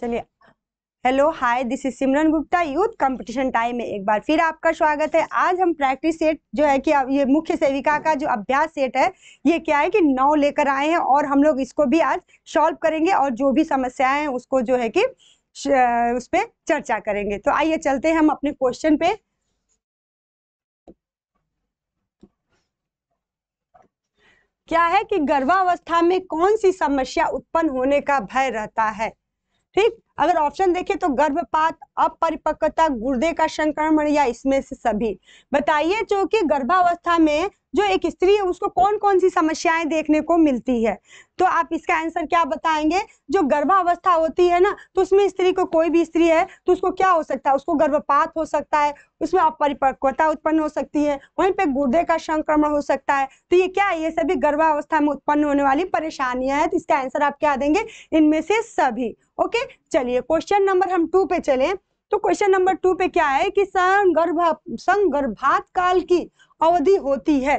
चलिए hello hi this is Simran Gupta youth competition time में एक बार फिर आपका स्वागत है आज हम प्रैक्टिस सेट जो है कि ये मुख्य सेविका का जो अभ्यास सेट है ये क्या है कि नौ लेकर आए हैं और हम लोग इसको भी आज सॉल्व करेंगे और जो भी समस्याएं हैं उसको जो है कि उस पर चर्चा करेंगे तो आइए चलते हैं हम अपने क्वेश्चन पे क्या है कि गर्भावस्था में कौन सी समस्या उत्पन्न होने का भय रहता है ठीक अगर ऑप्शन देखें तो गर्भपात अपरिपक्वता गुर्दे का संक्रमण या इसमें से सभी बताइए जो कि गर्भावस्था में जो एक स्त्री है उसको कौन कौन सी समस्याएं देखने को मिलती है तो आप इसका आंसर क्या बताएंगे जो गर्भावस्था होती है ना तो उसमें स्त्री को कोई भी स्त्री है तो उसको क्या हो सकता है उसको गर्भपात हो सकता है उसमें अपरिपक्वता उत्पन्न हो सकती है वहीं पे गुर्दे का संक्रमण हो सकता है तो ये क्या है ये सभी गर्भावस्था में उत्पन्न होने वाली परेशानियां हैं तो इसका आंसर आप क्या देंगे इनमें से सभी ओके चलिए क्वेश्चन नंबर हम टू पे चले तो क्वेश्चन नंबर टू पे क्या है कि संगर्भ संगर्भात काल की अवधि होती है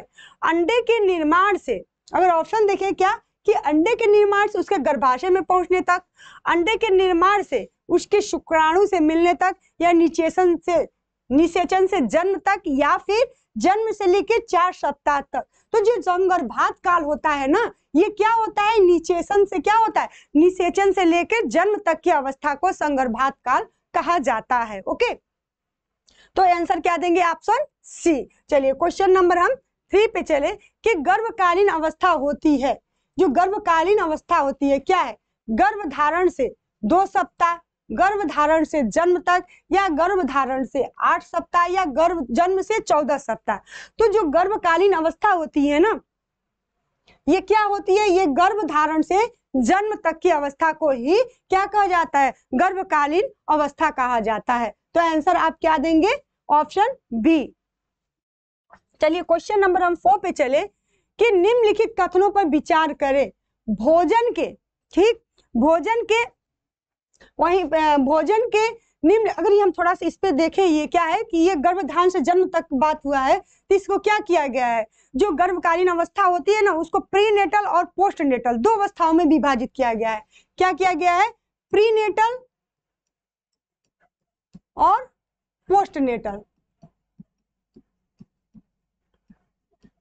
अंडे के निर्माण से अगर ऑप्शन देखें क्या कि अंडे के निर्माण से उसके गर्भाशय में पहुंचने तक अंडे के निर्माण से उसके शुक्राणु से मिलने तक या निचेचन से निषेचन से जन्म तक या फिर जन्म से लेकर चार सप्ताह तक तो जो संगर्भात काल होता है ना ये क्या होता है निचेचन से क्या होता है निषेचन से लेकर जन्म तक की अवस्था को संगर्भात काल कहा जाता है ओके तो आंसर क्या देंगे ऑप्शन सी चलिए क्वेश्चन नंबर हम थ्री पे चले कि गर्भकालीन अवस्था होती है जो गर्भकालीन अवस्था होती है क्या है गर्भ धारण से दो सप्ताह गर्भ धारण से जन्म तक या गर्भ धारण से आठ सप्ताह या गर्भ जन्म से चौदह सप्ताह तो जो गर्भकालीन अवस्था होती है ना ये क्या होती है ये गर्भ धारण से जन्म तक की अवस्था को ही क्या कहा जाता है गर्भकालीन अवस्था कहा जाता है तो आंसर आप क्या देंगे ऑप्शन बी चलिए क्वेश्चन नंबर हम फोर पे चले कि निम्नलिखित कथनों पर विचार करें भोजन के ठीक भोजन के वही भोजन के निम्न अगर ये हम थोड़ा सा इस पे देखें ये क्या है कि ये गर्भधान से जन्म तक बात हुआ है तो इसको क्या किया गया है जो गर्भकालीन अवस्था होती है ना उसको प्रीनेटल और पोस्टनेटल दो अवस्थाओं में विभाजित किया गया है क्या किया गया है प्रीनेटल और पोस्टनेटल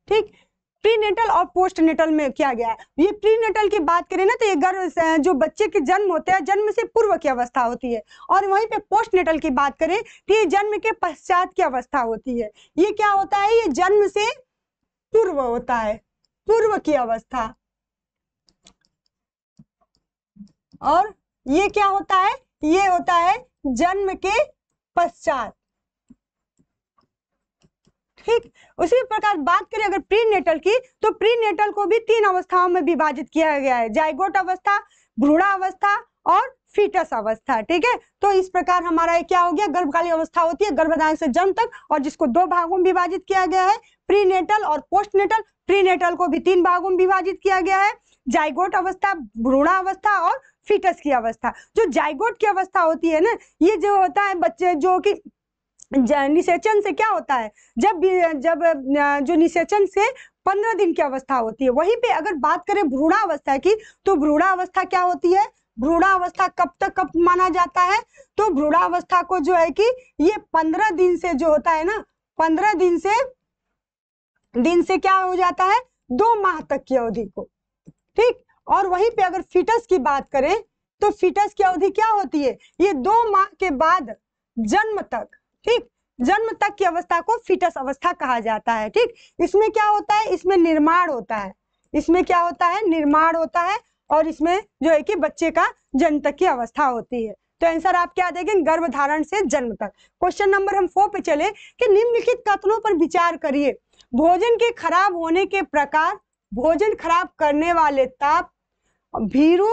ठीक प्रीनेटल और पोस्टनेटल में किया गया है ये प्रीनेटल की बात करें ना तो ये गर्भ जो बच्चे के जन्म होते हैं जन्म से पूर्व की अवस्था होती है और वहीं पे पोस्टनेटल की बात करें तो ये जन्म के पश्चात की अवस्था होती है ये क्या होता है ये जन्म से पूर्व होता है पूर्व की अवस्था और ये क्या होता है ये होता है जन्म के पश्चात ठीक उसी प्रकार बात करें अगर प्रीनेटल की तो प्रीनेटल को भी तीन अवस्थाओं में विभाजित किया गया है जायगोट अवस्था भ्रूणा अवस्था और फीटस अवस्था ठीक है तो इस प्रकार हमारा क्या हो गया गर्भकालीन अवस्था होती है गर्भाधान से जन्म तक और जिसको दो भागों में विभाजित किया गया है प्रीनेटल और पोस्टनेटल प्रीनेटल को भी तीन भागों में विभाजित किया गया है जायगोट अवस्था भ्रूणा अवस्था और फीटस की अवस्था जो जायगोट की अवस्था होती है ना ये जो होता है बच्चे जो कि निषेचन से क्या होता है जब जब जो निषेचन से पंद्रह दिन की अवस्था होती है वहीं पे अगर बात करें भ्रूणावस्था की तो भ्रूणावस्था क्या होती है भ्रूणावस्था कब तक कब माना जाता है तो भ्रूणावस्था को जो है कि ये पंद्रह दिन से जो होता है ना पंद्रह दिन से दिन से क्या हो जाता है दो माह तक की अवधि को ठीक और वहीं पे अगर फिटस की बात करें तो फिटस की अवधि क्या होती है ये दो माह के बाद जन्म तक ठीक जन्म तक की अवस्था को फिटस अवस्था कहा जाता है ठीक इसमें क्या होता है इसमें निर्माण होता है इसमें क्या होता है निर्माण होता है और इसमें जो है कि बच्चे का जन्म तक की अवस्था होती है तो आंसर आप क्या देंगे गर्भधारण से जन्म तक क्वेश्चन नंबर हम फोर पे चले कि निम्नलिखित कथनों पर विचार करिए भोजन के खराब होने के प्रकार भोजन खराब करने वाले ताप भीरु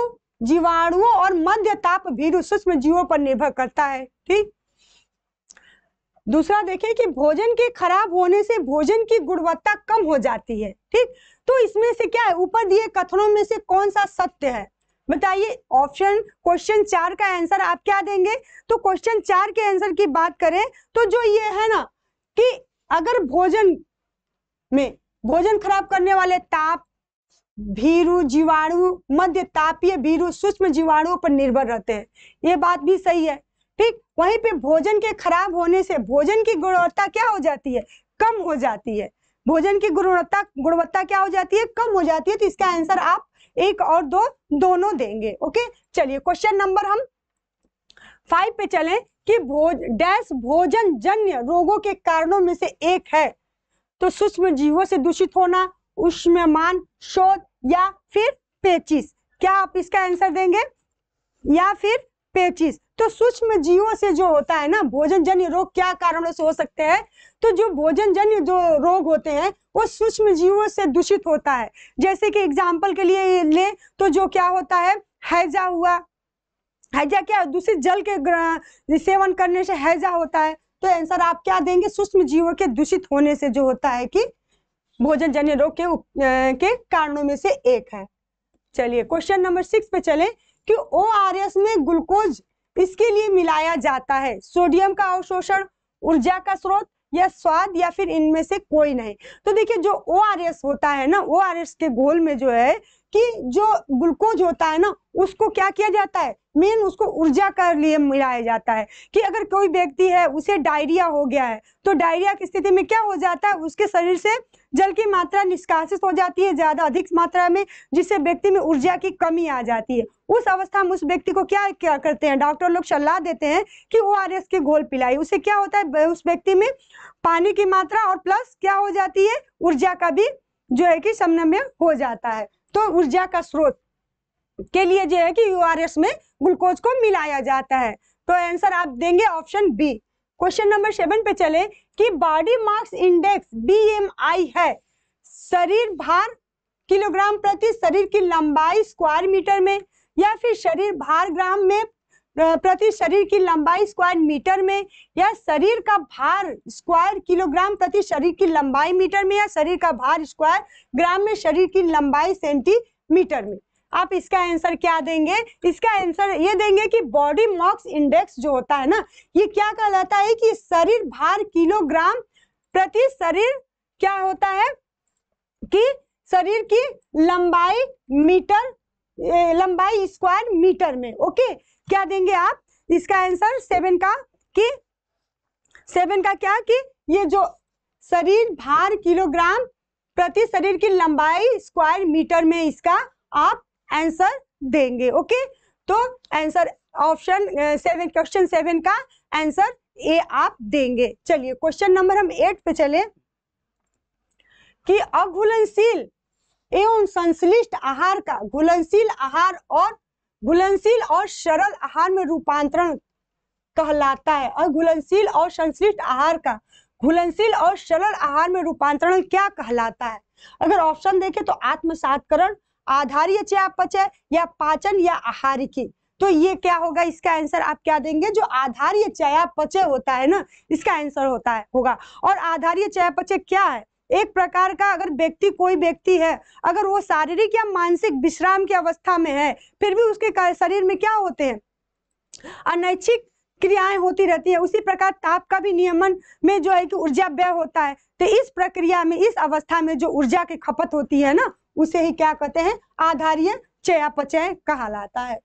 जीवाणुओं और मध्य ताप भीरु सूक्ष्म जीवों पर निर्भर करता है ठीक दूसरा देखें कि भोजन के खराब होने से भोजन की गुणवत्ता कम हो जाती है ठीक तो इसमें से क्या है ऊपर दिए कथनों में से कौन सा सत्य है बताइए ऑप्शन क्वेश्चन चार का आंसर आप क्या देंगे तो क्वेश्चन चार के आंसर की बात करें तो जो ये है ना कि अगर भोजन में भोजन खराब करने वाले ताप भीरु जीवाणु मध्य तापीय भीरु सूक्ष्म जीवाणुओं पर निर्भर रहते हैं ये बात भी सही है ठीक वहीं पे भोजन के खराब होने से भोजन की गुणवत्ता क्या हो जाती है कम हो जाती है भोजन की गुणवत्ता गुणवत्ता क्या हो जाती है कम हो जाती है तो इसका आंसर आप एक और दो दोनों देंगे ओके चलिए क्वेश्चन नंबर हम फाइव पे चलें कि भोज डैश भोजन जन्य रोगों के कारणों में से एक है तो सूक्ष्म जीवों से दूषित होना उष्मान शोध या फिर पेचिस क्या आप इसका आंसर देंगे या फिर पेचिस तो सूक्ष्म जीवों से जो होता है ना भोजन जन्य रोग क्या कारणों से हो सकते हैं तो जो भोजन जन्य जो रोग होते हैं वो सूक्ष्म जीवों से दूषित होता है जैसे कि एग्जाम्पल के लिए ले तो जो क्या होता है हैजा हुआ हैजा क्या दूषित जल के सेवन करने से हैजा होता है तो आंसर आप क्या देंगे सूक्ष्म जीवों के दूषित होने से जो होता है कि भोजन जन्य रोग के के कारणों में से एक है चलिए क्वेश्चन नंबर सिक्स पे चले कि ओ में ग्लूकोज इसके लिए मिलाया जाता है सोडियम का अवशोषण ऊर्जा का स्रोत या स्वाद या फिर इनमें से कोई नहीं तो देखिए जो ओ आर एस होता है ना ओ आर एस के घोल में जो है कि जो ग्लूकोज होता है ना उसको क्या किया जाता है मेन उसको ऊर्जा का लिए मिलाया जाता है कि अगर कोई व्यक्ति है उसे डायरिया हो गया है तो डायरिया की स्थिति में क्या हो जाता है उसके शरीर से जल की मात्रा निष्कासित हो जाती है ज़्यादा अधिक मात्रा में जिससे व्यक्ति में ऊर्जा की कमी आ जाती है उस अवस्था में उस व्यक्ति को क्या क्या करते हैं डॉक्टर लोग सलाह देते हैं कि ओ आर एस की घोल पिलाई उसे क्या होता है उस व्यक्ति में पानी की मात्रा और प्लस क्या हो जाती है ऊर्जा का भी जो है कि समन्वय हो जाता है तो ऊर्जा का स्रोत के लिए जो है कि यू आर एस में ग्लूकोज को मिलाया जाता है तो आंसर आप देंगे option B question number seven पे चले कि बॉडी मास इंडेक्स बी है शरीर भार किलोग्राम प्रति शरीर की लंबाई स्क्वायर मीटर में या फिर शरीर भार ग्राम में प्रति शरीर की लंबाई स्क्वायर मीटर में या शरीर का भार स्क्वायर किलोग्राम प्रति शरीर की लंबाई मीटर में या शरीर का भार स्क्वायर ग्राम में शरीर की लंबाई सेंटीमीटर में आप इसका आंसर क्या देंगे इसका आंसर ये देंगे कि बॉडी मॉक्स इंडेक्स जो होता है ना ये क्या कहलाता है कि शरीर भार किलोग्राम प्रति शरीर क्या होता है कि शरीर की लंबाई मीटर लंबाई स्क्वायर मीटर में ओके क्या देंगे आप इसका आंसर सेवन का कि सेवन का क्या कि ये जो शरीर भार किलोग्राम प्रति शरीर की लंबाई स्क्वायर मीटर में इसका आप आंसर देंगे ओके तो answer option seven question seven का आंसर ए आप देंगे चलिए क्वेश्चन नंबर हम एट पे चले कि अघुलनशील एवं संश्लिष्ट आहार का घुलनशील आहार और घुलनशील और सरल आहार में रूपांतरण कहलाता है और घुलनशील और संश्लिष्ट आहार का घुलनशील और सरल आहार में रूपांतरण क्या कहलाता है अगर ऑप्शन देखें तो आत्मसातकरण आधारीय चयापचय या पाचन या आहार की तो ये क्या होगा इसका आंसर आप क्या देंगे जो आधारीय चयापचय होता है ना इसका आंसर होता है होगा और आधारीय चयापचय क्या है एक प्रकार का अगर व्यक्ति कोई व्यक्ति है अगर वो शारीरिक या मानसिक विश्राम की अवस्था में है फिर भी उसके शरीर में क्या होते हैं अनैच्छिक क्रियाएं होती रहती है उसी प्रकार ताप का भी नियमन में जो है कि ऊर्जा व्यय होता है तो इस प्रक्रिया में इस अवस्था में जो ऊर्जा की खपत होती है ना उसे ही क्या कहते हैं आधारीय चयापचय कहा है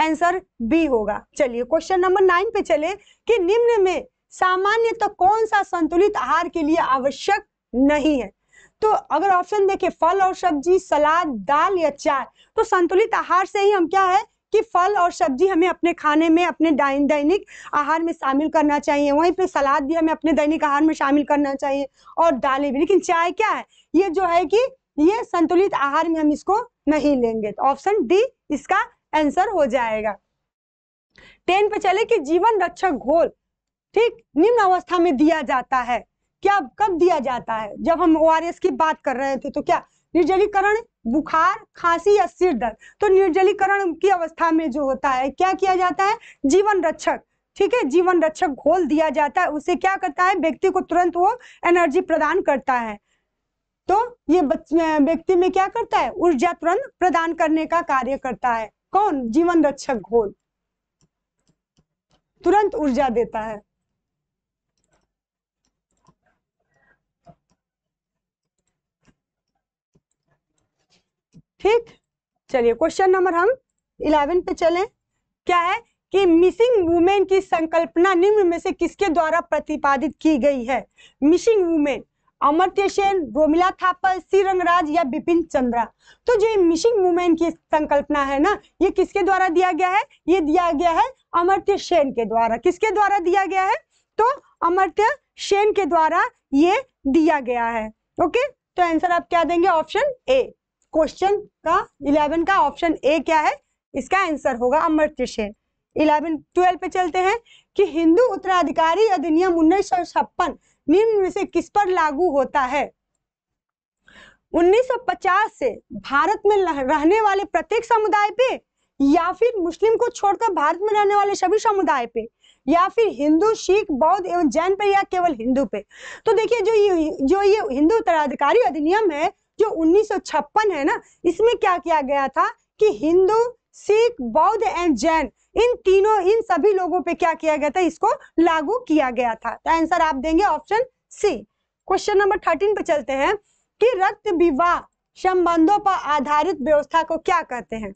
आंसर बी होगा चलिए क्वेश्चन नंबर नाइन पे चले कि निम्न में सामान्य तो कौन सा संतुलित आहार के लिए आवश्यक नहीं है तो अगर ऑप्शन देखे फल और सब्जी सलाद दाल या चाय तो संतुलित आहार से ही हम क्या है कि फल और सब्जी हमें अपने खाने में अपने दैनिक आहार में शामिल करना चाहिए वहीं पे सलाद भी हमें अपने दैनिक आहार में शामिल करना चाहिए और दालें भी लेकिन चाय क्या है ये जो है कि ये संतुलित आहार में हम इसको नहीं लेंगे तो ऑप्शन डी इसका आंसर हो जाएगा टेन पे चले कि जीवन रक्षक घोल ठीक निम्न अवस्था में दिया जाता है क्या कब दिया जाता है जब हम ओ की बात कर रहे थे तो क्या निर्जलीकरण बुखार खांसी या सिर दर्द तो निर्जलीकरण की अवस्था में जो होता है क्या किया जाता है जीवन रक्षक ठीक है जीवन रक्षक घोल दिया जाता है उसे क्या करता है व्यक्ति को तुरंत वो एनर्जी प्रदान करता है तो ये व्यक्ति में क्या करता है ऊर्जा तुरंत प्रदान करने का कार्य करता है कौन जीवन रक्षक घोल तुरंत ऊर्जा देता है ठीक चलिए क्वेश्चन नंबर हम इलेवन पे चले क्या है कि मिसिंग वुमेन की संकल्पना निम्न में से किसके द्वारा प्रतिपादित की गई है missing women Amartya Sen Romila Thapar C Rangaraj या बिपिन चंद्रा तो जो मिशिंग वुमेन की संकल्पना है ना ये किसके द्वारा दिया गया है ये दिया गया है अमर्त्य सेन के द्वारा किसके द्वारा दिया गया है तो अमर्त्य सेन के द्वारा ये दिया गया है ओके तो आंसर आप क्या देंगे ऑप्शन ए क्वेश्चन का इलेवन का ऑप्शन ए क्या है इसका आंसर होगा अमर्त्य सेन इलेवन ट्वेल्व पे चलते हैं कि हिंदू उत्तराधिकारी अधिनियम उन्नीस सौ छप्पन निम्न में से किस पर लागू होता है 1950 से भारत में रहने वाले प्रत्येक समुदाय पे या फिर मुस्लिम को छोड़कर भारत में रहने वाले सभी समुदाय पे या फिर हिंदू सिख बौद्ध एवं जैन पे या केवल हिंदू पे तो देखिए जो ये जो ये हिंदू उत्तराधिकारी अधिनियम है जो 1956 है ना इसमें क्या किया गया था कि हिंदू सिख बौद्ध एंड जैन इन तीनों इन सभी लोगों पे क्या किया गया था इसको लागू किया गया था तो आंसर आप देंगे option C question number thirteen पे चलते हैं कि रक्त विवाह संबंधों पर आधारित व्यवस्था को क्या कहते हैं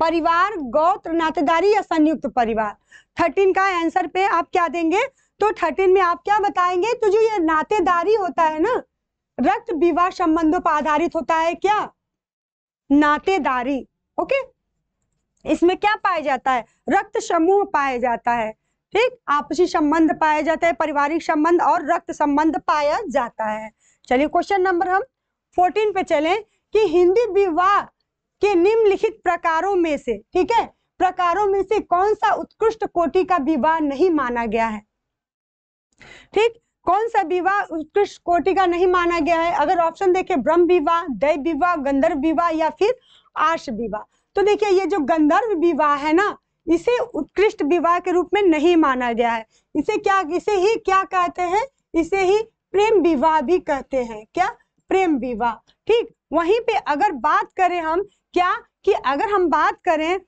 परिवार गौत्र नातेदारी या संयुक्त परिवार थर्टीन का आंसर पे आप क्या देंगे तो थर्टीन में आप क्या बताएंगे तो जो ये नातेदारी होता है ना रक्त विवाह संबंधों पर आधारित होता है क्या नातेदारी ओके इसमें क्या पाया जाता है रक्त समूह पाया जाता है ठीक आपसी संबंध पाया जाता है पारिवारिक संबंध और रक्त संबंध पाया जाता है चलिए क्वेश्चन नंबर हम फोर्टीन पे चलें कि हिंदी विवाह के निम्नलिखित प्रकारों में से ठीक है प्रकारों में से कौन सा उत्कृष्ट कोटि का विवाह नहीं माना गया है ठीक कौन सा विवाह उत्कृष्ट कोटि का नहीं माना गया है अगर ऑप्शन देखें ब्रह्म विवाह दैव विवाह गंधर्व विवाह या फिर आश विवाह तो देखिए ये जो गंधर्व विवाह है ना इसे उत्कृष्ट विवाह के रूप में नहीं माना गया है इसे क्या इसे ही क्या कहते हैं इसे ही प्रेम विवाह भी कहते हैं क्या प्रेम विवाह ठीक वहीं पे अगर बात करें हम क्या कि अगर हम बात करें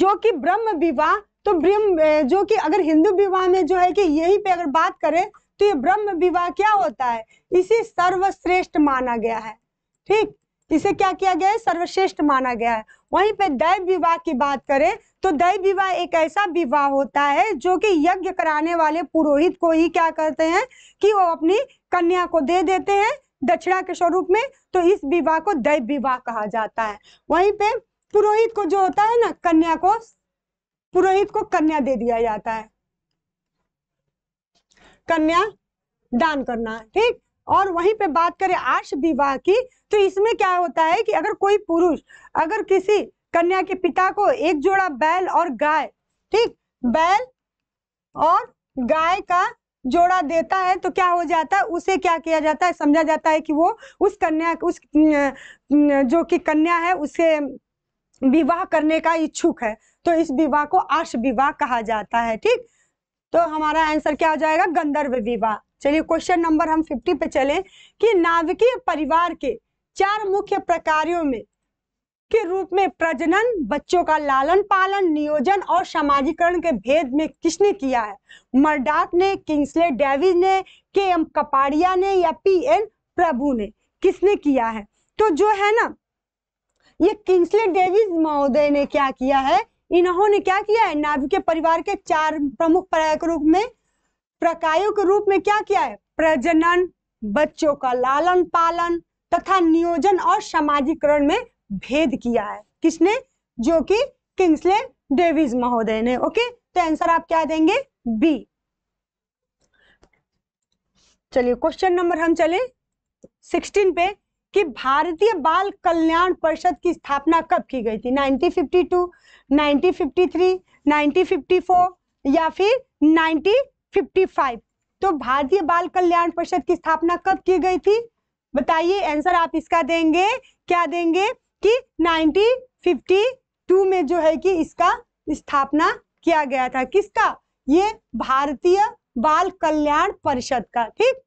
जो कि ब्रह्म विवाह तो ब्रह्म जो कि अगर हिंदू विवाह में जो है कि यही पे अगर बात करें तो ये ब्रह्म विवाह क्या होता है इसे सर्वश्रेष्ठ माना गया है ठीक इसे क्या किया गया है सर्वश्रेष्ठ माना गया है वहीं पे दैव विवाह की बात करें तो दैव विवाह एक ऐसा विवाह होता है जो कि यज्ञ कराने वाले पुरोहित को ही क्या करते हैं कि वो अपनी कन्या को दे देते हैं दक्षिणा के स्वरूप में तो इस विवाह को दैव विवाह कहा जाता है वहीं पे पुरोहित को जो होता है ना कन्या को पुरोहित को कन्या दे दिया जाता है कन्या दान करना ठीक और वहीं पे बात करें आर्ष विवाह की तो इसमें क्या होता है कि अगर कोई पुरुष अगर किसी कन्या के पिता को एक जोड़ा बैल और गाय ठीक बैल और गाय का जोड़ा देता है तो क्या हो जाता है उसे क्या किया जाता है समझा जाता है कि वो उस कन्या उस जो कि कन्या है उसे विवाह करने का इच्छुक है तो इस विवाह को आर्ष विवाह कहा जाता है ठीक तो हमारा आंसर क्या हो जाएगा गंधर्व विवाह चलिए क्वेश्चन नंबर हम 50 पे चलें कि नाभिकीय परिवार के चार मुख्य प्रकारों में के रूप में प्रजनन बच्चों का लालन पालन नियोजन और सामाजिकरण के भेद में किसने किया है मर्डाट ने किंग्सले डेविज ने के एम कपाड़िया ने या पी एन प्रभु ने किसने किया है तो जो है ना ये किंग्सले डेविज महोदय ने क्या किया है इन्होंने क्या किया है नाभिकीय परिवार के चार प्रमुख पर्याय के रूप में प्रकायों के रूप में क्या किया है प्रजनन बच्चों का लालन पालन तथा नियोजन और समाजीकरण में भेद किया है किसने जो कि किंग्सले डेविज महोदय ने ओके तो आंसर आप क्या देंगे बी चलिए क्वेश्चन नंबर हम चले 16 पे कि भारतीय बाल कल्याण परिषद की स्थापना कब की गई थी 1952, 1953, 1954 या फिर 55 तो भारतीय बाल कल्याण परिषद की स्थापना कब की गई थी बताइए आंसर आप इसका देंगे क्या देंगे कि 1952 में जो है कि इसका स्थापना किया गया था किसका ये भारतीय बाल कल्याण परिषद का ठीक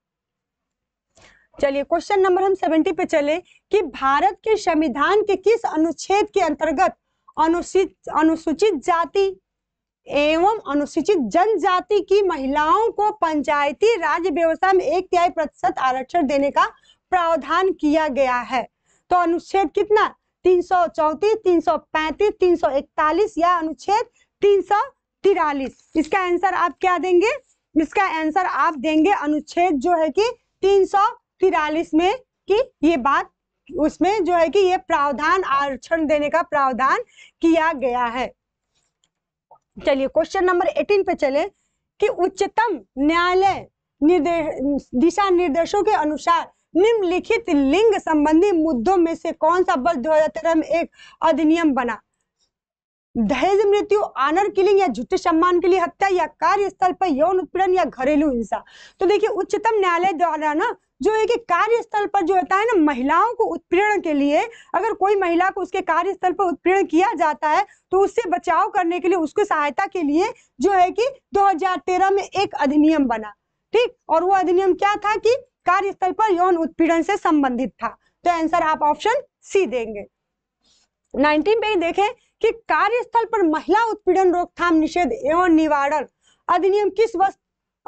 चलिए क्वेश्चन नंबर हम 70 पे चले कि भारत के संविधान के किस अनुच्छेद के अंतर्गत अनुसूचित अनुसूचित जाति एवं अनुसूचित जनजाति की महिलाओं को पंचायती राज व्यवस्था में एक तिहाई प्रतिशत आरक्षण देने का प्रावधान किया गया है तो अनुच्छेद कितना तीन सौ चौतीस तीन सौ पैंतीस तीन सौ इकतालीस या अनुच्छेद तीन सौ तिरालीस इसका आंसर आप क्या देंगे इसका आंसर आप देंगे अनुच्छेद जो है कि तीन सौ तिरालीस में कि ये बात उसमें जो है कि ये प्रावधान आरक्षण देने का प्रावधान किया गया है चलिए क्वेश्चन नंबर 18 पे चले कि उच्चतम न्यायालय निर्देश दिशा निर्देशों के अनुसार निम्नलिखित लिंग संबंधी मुद्दों में से कौन सा वर्ष तेरह में एक अधिनियम बना दहेज मृत्यु आनर किलिंग या झूठे सम्मान के लिए हत्या या कार्यस्थल पर यौन उत्पीड़न या घरेलू हिंसा तो देखिए उच्चतम न्यायालय द्वारा ना जो है कि कार्यस्थल पर जो होता है ना महिलाओं को उत्पीड़न के लिए अगर कोई महिला को उसके कार्यस्थल पर उत्पीड़न किया जाता है तो उससे बचाव करने के लिए उसको सहायता के लिए जो है कि 2013 में एक अधिनियम बना ठीक और वो अधिनियम क्या था कि कार्यस्थल पर यौन उत्पीड़न से संबंधित था तो आंसर आप ऑप्शन सी देंगे नाइनटीन पे देखें कि कार्यस्थल पर महिला उत्पीड़न रोकथाम निषेध एवं निवारण अधिनियम किस वर्ष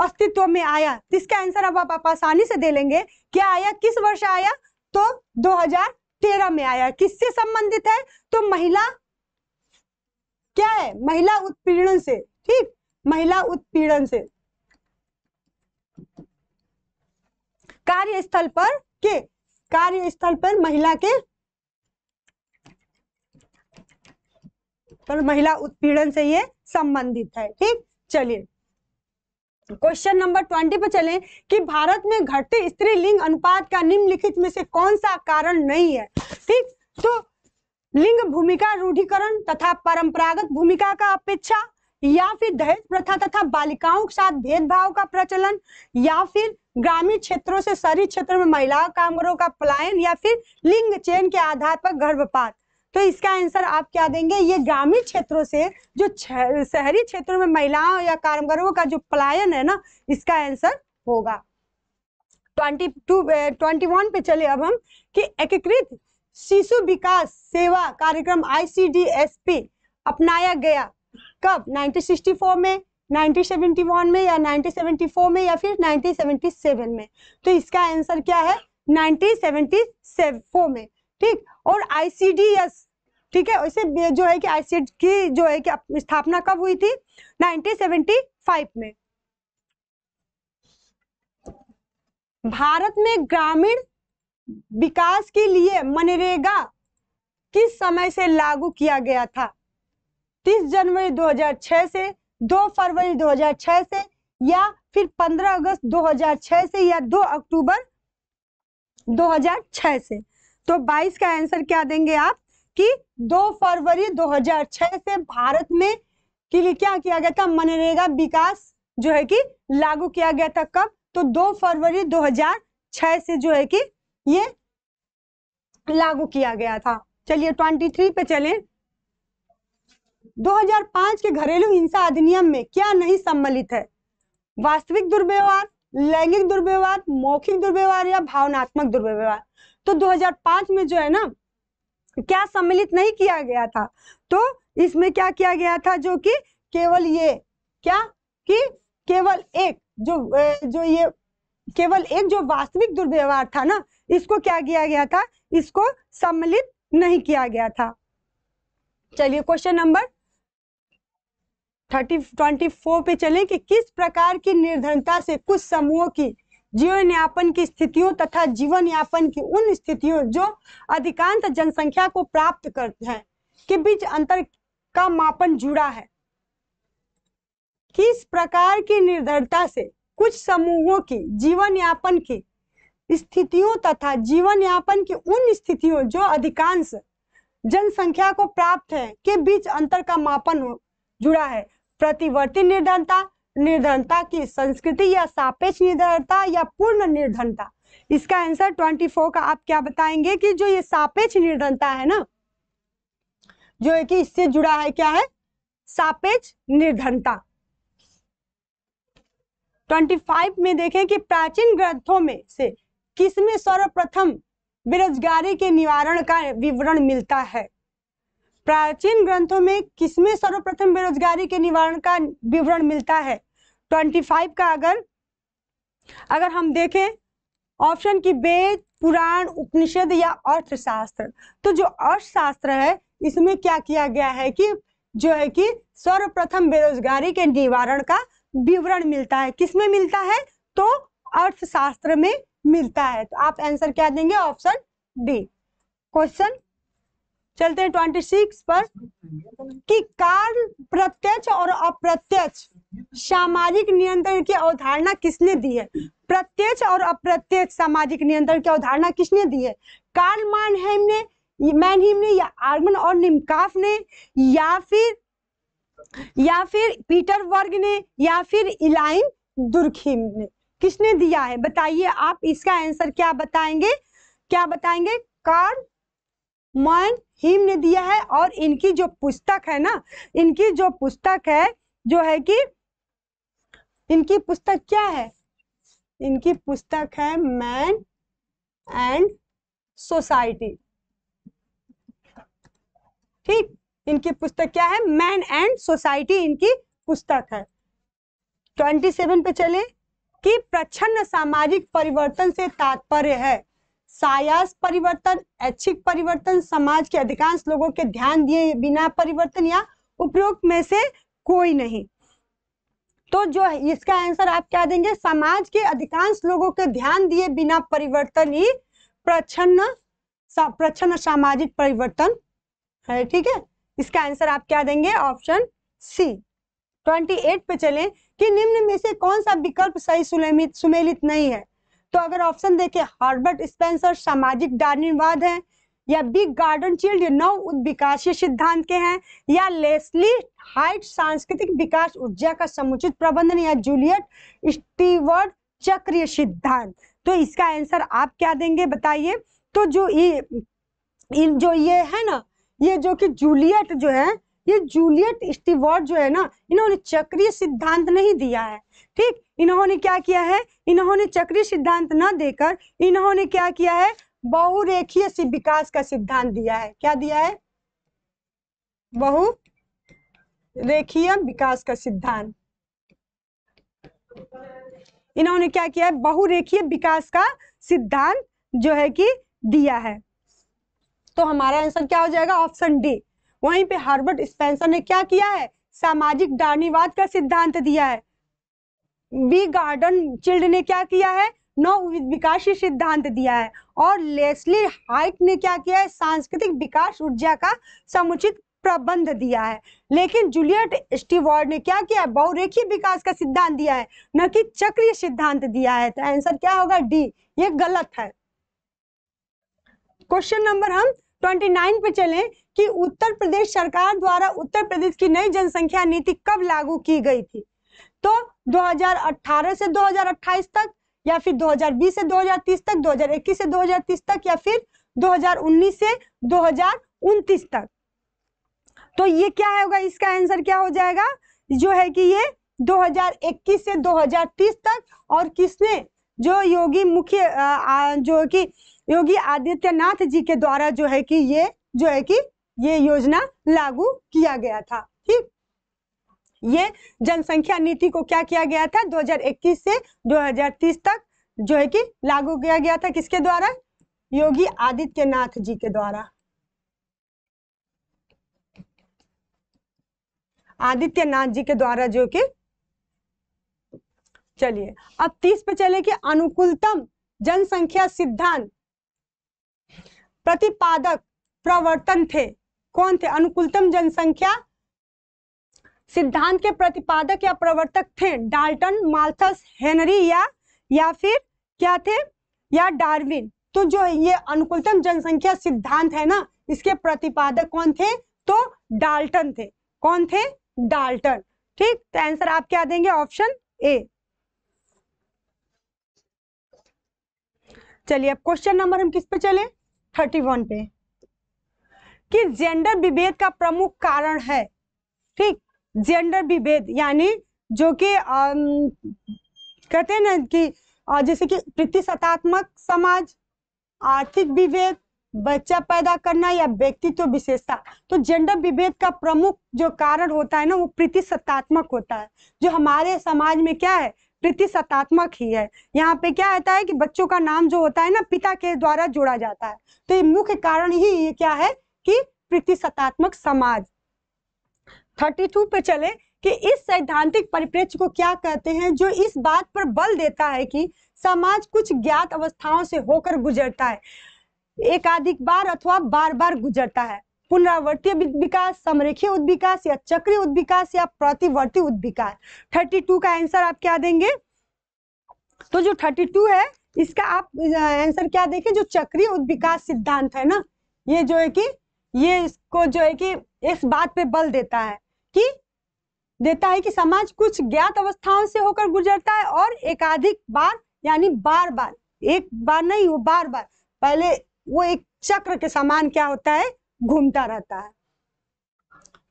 अस्तित्व में आया इसका आंसर अब आप आसानी से दे लेंगे क्या आया किस वर्ष आया तो 2013 में आया किससे संबंधित है तो महिला क्या है महिला उत्पीड़न से ठीक महिला उत्पीड़न से कार्यस्थल पर के कार्यस्थल पर महिला के पर महिला उत्पीड़न से ये संबंधित है ठीक चलिए क्वेश्चन नंबर ट्वेंटी पर चलें कि भारत में घटते स्त्री लिंग अनुपात का निम्नलिखित में से कौन सा कारण नहीं है ठीक तो लिंग भूमिका रूढ़ीकरण तथा परंपरागत भूमिका का अपेक्षा या फिर दहेज प्रथा तथा बालिकाओं के साथ भेदभाव का प्रचलन या फिर ग्रामीण क्षेत्रों से शहरी क्षेत्रों में महिलाओं कामगारों का पलायन या फिर लिंग चयन के आधार पर गर्भपात तो इसका आंसर आप क्या देंगे ये ग्रामीण क्षेत्रों से जो शहरी क्षेत्रों में महिलाओं या कामगारों का जो पलायन है ना इसका आंसर होगा ट्वेंटी टू ट्वेंटी वन पे चले अब हम कि एकीकृत शिशु विकास सेवा कार्यक्रम आईसीडीएसपी अपनाया गया कब 1964 में 1971 में या 1974 में या फिर 1977 में तो इसका आंसर क्या है 1974 में ठीक और आईसीडीएस ठीक है ऐसे जो है कि आईसीड की जो है कि स्थापना कब हुई थी 1975 में भारत में ग्रामीण विकास के लिए मनरेगा किस समय से लागू किया गया था 30 जनवरी 2006 से 2 फरवरी 2006 से या फिर 15 अगस्त 2006 से या 2 अक्टूबर 2006 से तो 22 का आंसर क्या देंगे आप कि 2 फरवरी 2006 से भारत में लिए क्या किया गया था मनरेगा विकास जो है कि लागू किया गया था कब तो 2 फरवरी 2006 से जो है कि ये लागू किया गया था चलिए 23 पे चलें 2005 के घरेलू हिंसा अधिनियम में क्या नहीं सम्मिलित है वास्तविक दुर्व्यवहार लैंगिक दुर्व्यवहार मौखिक दुर्व्यवहार या भावनात्मक दुर्व्यवहार तो 2005 में जो है ना क्या सम्मिलित नहीं किया गया था तो इसमें क्या किया गया था जो कि केवल ये क्या कि केवल एक जो जो ये केवल एक जो वास्तविक दुर्व्यवहार था ना इसको क्या किया गया था इसको सम्मिलित नहीं किया गया था चलिए question number thirty twenty four पे चले कि किस प्रकार की निर्धनता से कुछ समूहों की जीवन यापन की स्थितियों तथा जीवन यापन की उन स्थितियों जो अधिकांश जनसंख्या को प्राप्त करते हैं के बीच अंतर का मापन जुड़ा है किस प्रकार की निर्धरता से कुछ समूहों की जीवन यापन की स्थितियों तथा जीवन यापन की उन स्थितियों जो अधिकांश जनसंख्या को प्राप्त है के बीच अंतर का मापन जुड़ा है प्रतिवर्ती निर्धनता निर्धनता की संस्कृति या सापेक्ष निर्धनता या पूर्ण निर्धनता इसका आंसर ट्वेंटी फोर का आप क्या बताएंगे कि जो ये सापेक्ष निर्धनता है ना जो है कि इससे जुड़ा है क्या है सापेक्ष निर्धनता ट्वेंटी फाइव में देखें कि प्राचीन ग्रंथों में से किसमें सर्वप्रथम बेरोजगारी के निवारण का विवरण मिलता है प्राचीन ग्रंथों में किसमें सर्वप्रथम बेरोजगारी के निवारण का विवरण मिलता है 25 का अगर अगर हम देखें ऑप्शन की वेद पुराण उपनिषद या अर्थशास्त्र तो जो अर्थशास्त्र है इसमें क्या किया गया है कि जो है कि सर्वप्रथम बेरोजगारी के निवारण का विवरण मिलता है किसमें मिलता है तो अर्थशास्त्र में मिलता है तो आप आंसर क्या देंगे ऑप्शन डी क्वेश्चन चलते हैं ट्वेंटी सिक्स पर कि कार्य प्रत्यक्ष और अप्रत्यक्ष सामाजिक नियंत्रण की अवधारणा किसने दी है प्रत्यक्ष और अप्रत्यक्ष सामाजिक नियंत्रण की अवधारणा किसने दी है कार्ल मानहेम ने मैनहिम ने या आर्मन और निमकाफ ने या फिर या फिर पीटर वर्ग ने या फिर इलाइन दुर्खिम ने किसने दिया है बताइए आप इसका आंसर क्या बताएंगे क्या बताएंगे कार्ल मान हिम ने दिया है और इनकी जो पुस्तक है ना इनकी जो पुस्तक है जो है कि इनकी पुस्तक क्या है इनकी पुस्तक है मैन एंड सोसाइटी ठीक इनकी पुस्तक क्या है मैन एंड सोसाइटी इनकी पुस्तक है ट्वेंटी सेवन पे चले कि प्रच्छन्न सामाजिक परिवर्तन से तात्पर्य है सायास परिवर्तन ऐच्छिक परिवर्तन समाज के अधिकांश लोगों के ध्यान दिए बिना परिवर्तन या उपयोग में से कोई नहीं तो जो इसका आंसर आप क्या देंगे समाज के अधिकांश लोगों के ध्यान दिए बिना परिवर्तन ही प्रचन्न प्रचन्न सामाजिक परिवर्तन है ठीक है इसका आंसर आप क्या देंगे ऑप्शन सी 28 पे चलें कि निम्न में से कौन सा विकल्प सही सुमेलित नहीं है तो अगर ऑप्शन देखे हार्बर्ट स्पेंसर सामाजिक डार्विनवाद है या बिग गार्डन चिल्ड नव विकासीय सिद्धांत के हैं या लेस्ली हाइट सांस्कृतिक विकास ऊर्जा का समुचित प्रबंधन या जूलियट स्टीवर्ड चक्रीय सिद्धांत तो इसका आंसर आप क्या देंगे बताइए तो जो ये जो ये है ना ये जो कि जूलियट जो है ये जूलियट स्टीवर्ट जो है ना इन्होंने चक्रीय सिद्धांत नहीं दिया है ठीक इन्होंने क्या किया है इन्होंने चक्रीय सिद्धांत ना देकर इन्होंने क्या किया है बहुरेखीय विकास का सिद्धांत दिया है क्या दिया है बहु रेखीय विकास का सिद्धांत इन्होंने क्या किया है बहुरेखीय विकास का सिद्धांत जो है कि दिया है तो हमारा आंसर क्या हो जाएगा ऑप्शन डी वहीं पे हार्बर्ट स्पेंसर ने क्या किया है सामाजिक डार्नीवाद का सिद्धांत दिया है बी गार्डन चिल्ड ने क्या किया है नौ विकासी सिद्धांत दिया है और लेस्ली हाइट ने क्या किया है सांस्कृतिक विकास ऊर्जा का समुचित प्रबंध दिया है लेकिन जूलियट स्टीवर्ड ने क्या किया है बहुरेखीय विकास का सिद्धांत दिया है न कि चक्रीय सिद्धांत दिया है तो आंसर क्या होगा डी ये गलत है क्वेश्चन नंबर हम 29 पे चलें कि उत्तर प्रदेश सरकार द्वारा उत्तर प्रदेश की नई जनसंख्या नीति कब लागू की गई थी तो 2018 से 2028 तक या फिर 2020 से 2030 तक 2021 से 2030 तक या फिर 2019 से दो तक तो ये क्या होगा इसका आंसर क्या हो जाएगा जो है कि ये 2021 से 2030 तक और किसने जो योगी मुख्य जो कि योगी आदित्यनाथ जी के द्वारा जो है कि ये जो है कि ये योजना लागू किया गया था ठीक ये जनसंख्या नीति को क्या किया गया था 2021 से 2030 तक जो है कि लागू किया गया था किसके द्वारा योगी आदित्यनाथ जी के द्वारा आदित्यनाथ जी के द्वारा जो कि चलिए अब तीस पे चले कि अनुकूलतम जनसंख्या सिद्धांत प्रतिपादक प्रवर्तन थे कौन थे अनुकूलतम जनसंख्या सिद्धांत के प्रतिपादक या प्रवर्तक थे डाल्टन माल्थस हेनरी या या फिर क्या थे या डार्विन तो जो ये अनुकूलतम जनसंख्या सिद्धांत है ना इसके प्रतिपादक कौन थे तो डाल्टन थे कौन थे डाल्टन ठीक तो आंसर आप क्या देंगे ऑप्शन ए चलिए अब क्वेश्चन नंबर हम किस पे चले थर्टी वन पे कि जेंडर विभेद का प्रमुख कारण है ठीक जेंडर विभेद यानी जो कि कहते हैं ना कि जैसे कि प्रतिशतात्मक समाज आर्थिक विभेद बच्चा पैदा करना या व्यक्तित्व तो विशेषता तो जेंडर विभेद का प्रमुख जो कारण होता है ना वो प्रतिशतात्मक होता है जो हमारे समाज में क्या है प्रतिशतात्मक ही है यहाँ पे क्या होता है कि बच्चों का नाम जो होता है ना पिता के द्वारा जोड़ा जाता है तो ये मुख्य कारण ही ये क्या है कि प्रतिशतात्मक समाज 32 पे चले कि इस सैद्धांतिक परिप्रेक्ष्य को क्या कहते हैं जो इस बात पर बल देता है कि समाज कुछ ज्ञात अवस्थाओं से होकर गुजरता है एकाधिक बार अथवा बार बार गुजरता है पुनरावर्तीय विकास समरेखीय उद्विकास या चक्रीय उद्विकास या प्रतिवर्ती उद्विकास 32 का आंसर आप क्या देंगे तो जो 32 है इसका आप आंसर क्या देखें जो चक्रीय उद्विकास सिद्धांत है ना ये जो है कि ये इसको जो है कि इस बात पे बल देता है कि देता है कि समाज कुछ ज्ञात अवस्थाओं से होकर गुजरता है और एकाधिक बार यानी बार बार एक बार नहीं वो बार बार पहले वो एक चक्र के समान क्या होता है घूमता रहता है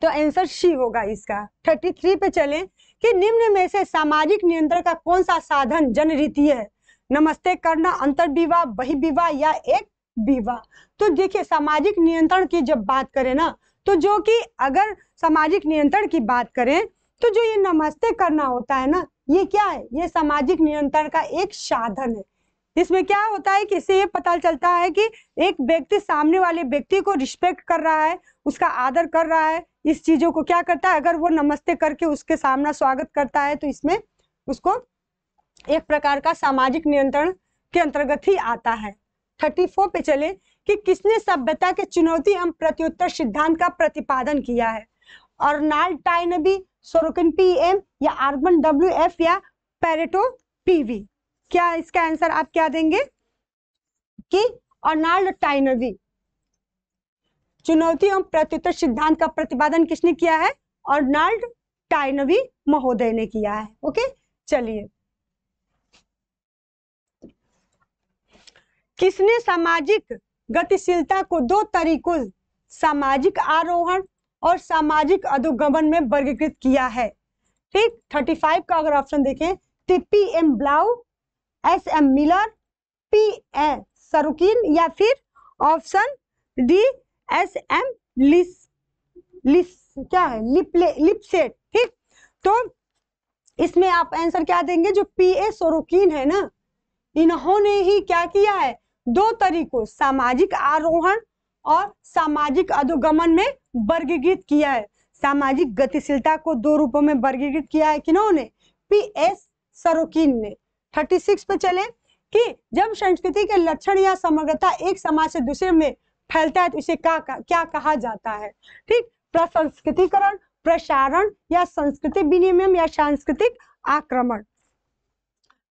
तो आंसर सी होगा इसका थर्टी थ्री पे चले कि निम्न में से सामाजिक नियंत्रण का कौन सा साधन जनरीति है नमस्ते करना अंतर विवाह विवाह या एक विवाह तो देखिए सामाजिक नियंत्रण की जब बात करें ना तो जो कि अगर सामाजिक नियंत्रण की बात करें तो जो ये नमस्ते करना होता है ना ये क्या है ये सामाजिक नियंत्रण का एक साधन है इसमें क्या होता है कि इससे ये पता चलता है कि एक व्यक्ति सामने वाले व्यक्ति को रिस्पेक्ट कर रहा है उसका आदर कर रहा है इस चीजों को क्या करता है अगर वो नमस्ते करके उसके सामना स्वागत करता है तो इसमें उसको एक प्रकार का सामाजिक नियंत्रण के अंतर्गत ही आता है 34 पे चले कि किसने सभ्यता के चुनौती एवं प्रत्युत्तर सिद्धांत का प्रतिपादन किया है और नाल टाई भी सोरोकिन पी एम या आर्गन डब्ल्यू एफ या पेरेटो पीवी क्या इसका आंसर आप क्या देंगे कि अर्नाल्ड टाइनवी चुनौती एवं प्रत्युत्तर सिद्धांत का प्रतिपादन किसने किया है अर्नाल्ड टाइनवी महोदय ने किया है ओके चलिए किसने सामाजिक गतिशीलता को दो तरीकों सामाजिक आरोहण और सामाजिक अधोगमन में वर्गीकृत किया है ठीक 35 का अगर ऑप्शन देखें तो P M Blau S M Miller P A Sorokin या फिर ऑप्शन डी एस एम लिस लिस क्या है लिपले लिपसेट ठीक तो इसमें आप आंसर क्या देंगे जो पी ए सोरुकिन है ना इन्होंने ही क्या किया है दो तरीकों सामाजिक आरोहण और सामाजिक अधोगमन में वर्गीकृत किया है सामाजिक गतिशीलता को दो रूपों में वर्गीकृत किया है किन्होंने पी एस सरोकिन ने 36 पे चले कि जब संस्कृति के लक्षण या समग्रता एक समाज से दूसरे में फैलता है तो इसे क्या क्या कहा जाता है ठीक प्रसंस्कृतिकरण प्रसारण या संस्कृति विनियम या सांस्कृतिक आक्रमण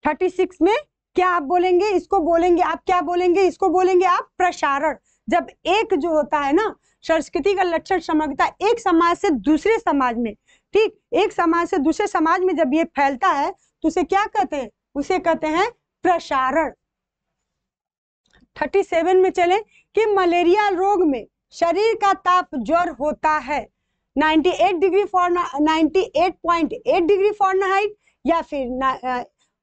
36 में क्या आप बोलेंगे इसको बोलेंगे आप क्या बोलेंगे इसको बोलेंगे आप प्रसारण जब एक जो होता है ना संस्कृति का लक्षण समग्रता एक समाज से दूसरे समाज में ठीक एक समाज से दूसरे समाज में जब ये फैलता है तो उसे क्या कहते हैं उसे कहते हैं प्रसारण थर्टी सेवन में चले कि मलेरिया रोग में शरीर का ताप ज्वर होता है 98 डिग्री फॉर 98.8 डिग्री फॉरनहाइट या फिर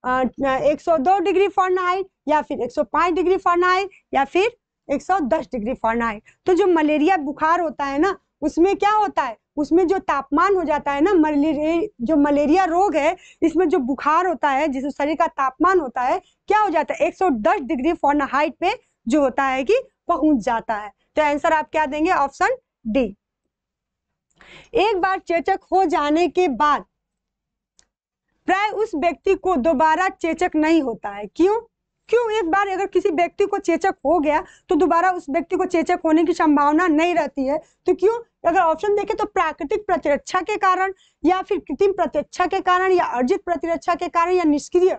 102 डिग्री फॉरनहाइट या फिर 105 डिग्री फॉरनहाइट या फिर 110 डिग्री फॉरनहाइट तो जो मलेरिया बुखार होता है ना उसमें क्या होता है उसमें जो तापमान हो जाता है ना मलेरिया जो मलेरिया रोग है इसमें जो बुखार होता है जिस शरीर का तापमान होता है क्या हो जाता है 110 डिग्री फॉरनहाइट पे जो होता है कि पहुंच जाता है तो आंसर आप क्या देंगे ऑप्शन डी एक बार चेचक हो जाने के बाद प्राय उस व्यक्ति को दोबारा चेचक नहीं होता है क्यों क्यों एक बार अगर किसी व्यक्ति को चेचक हो गया तो दोबारा उस व्यक्ति को चेचक होने की संभावना नहीं रहती है तो क्यों अगर ऑप्शन देखें तो प्राकृतिक प्रतिरक्षा के कारण या फिर कृत्रिम प्रतिरक्षा के कारण या अर्जित प्रतिरक्षा के कारण या निष्क्रिय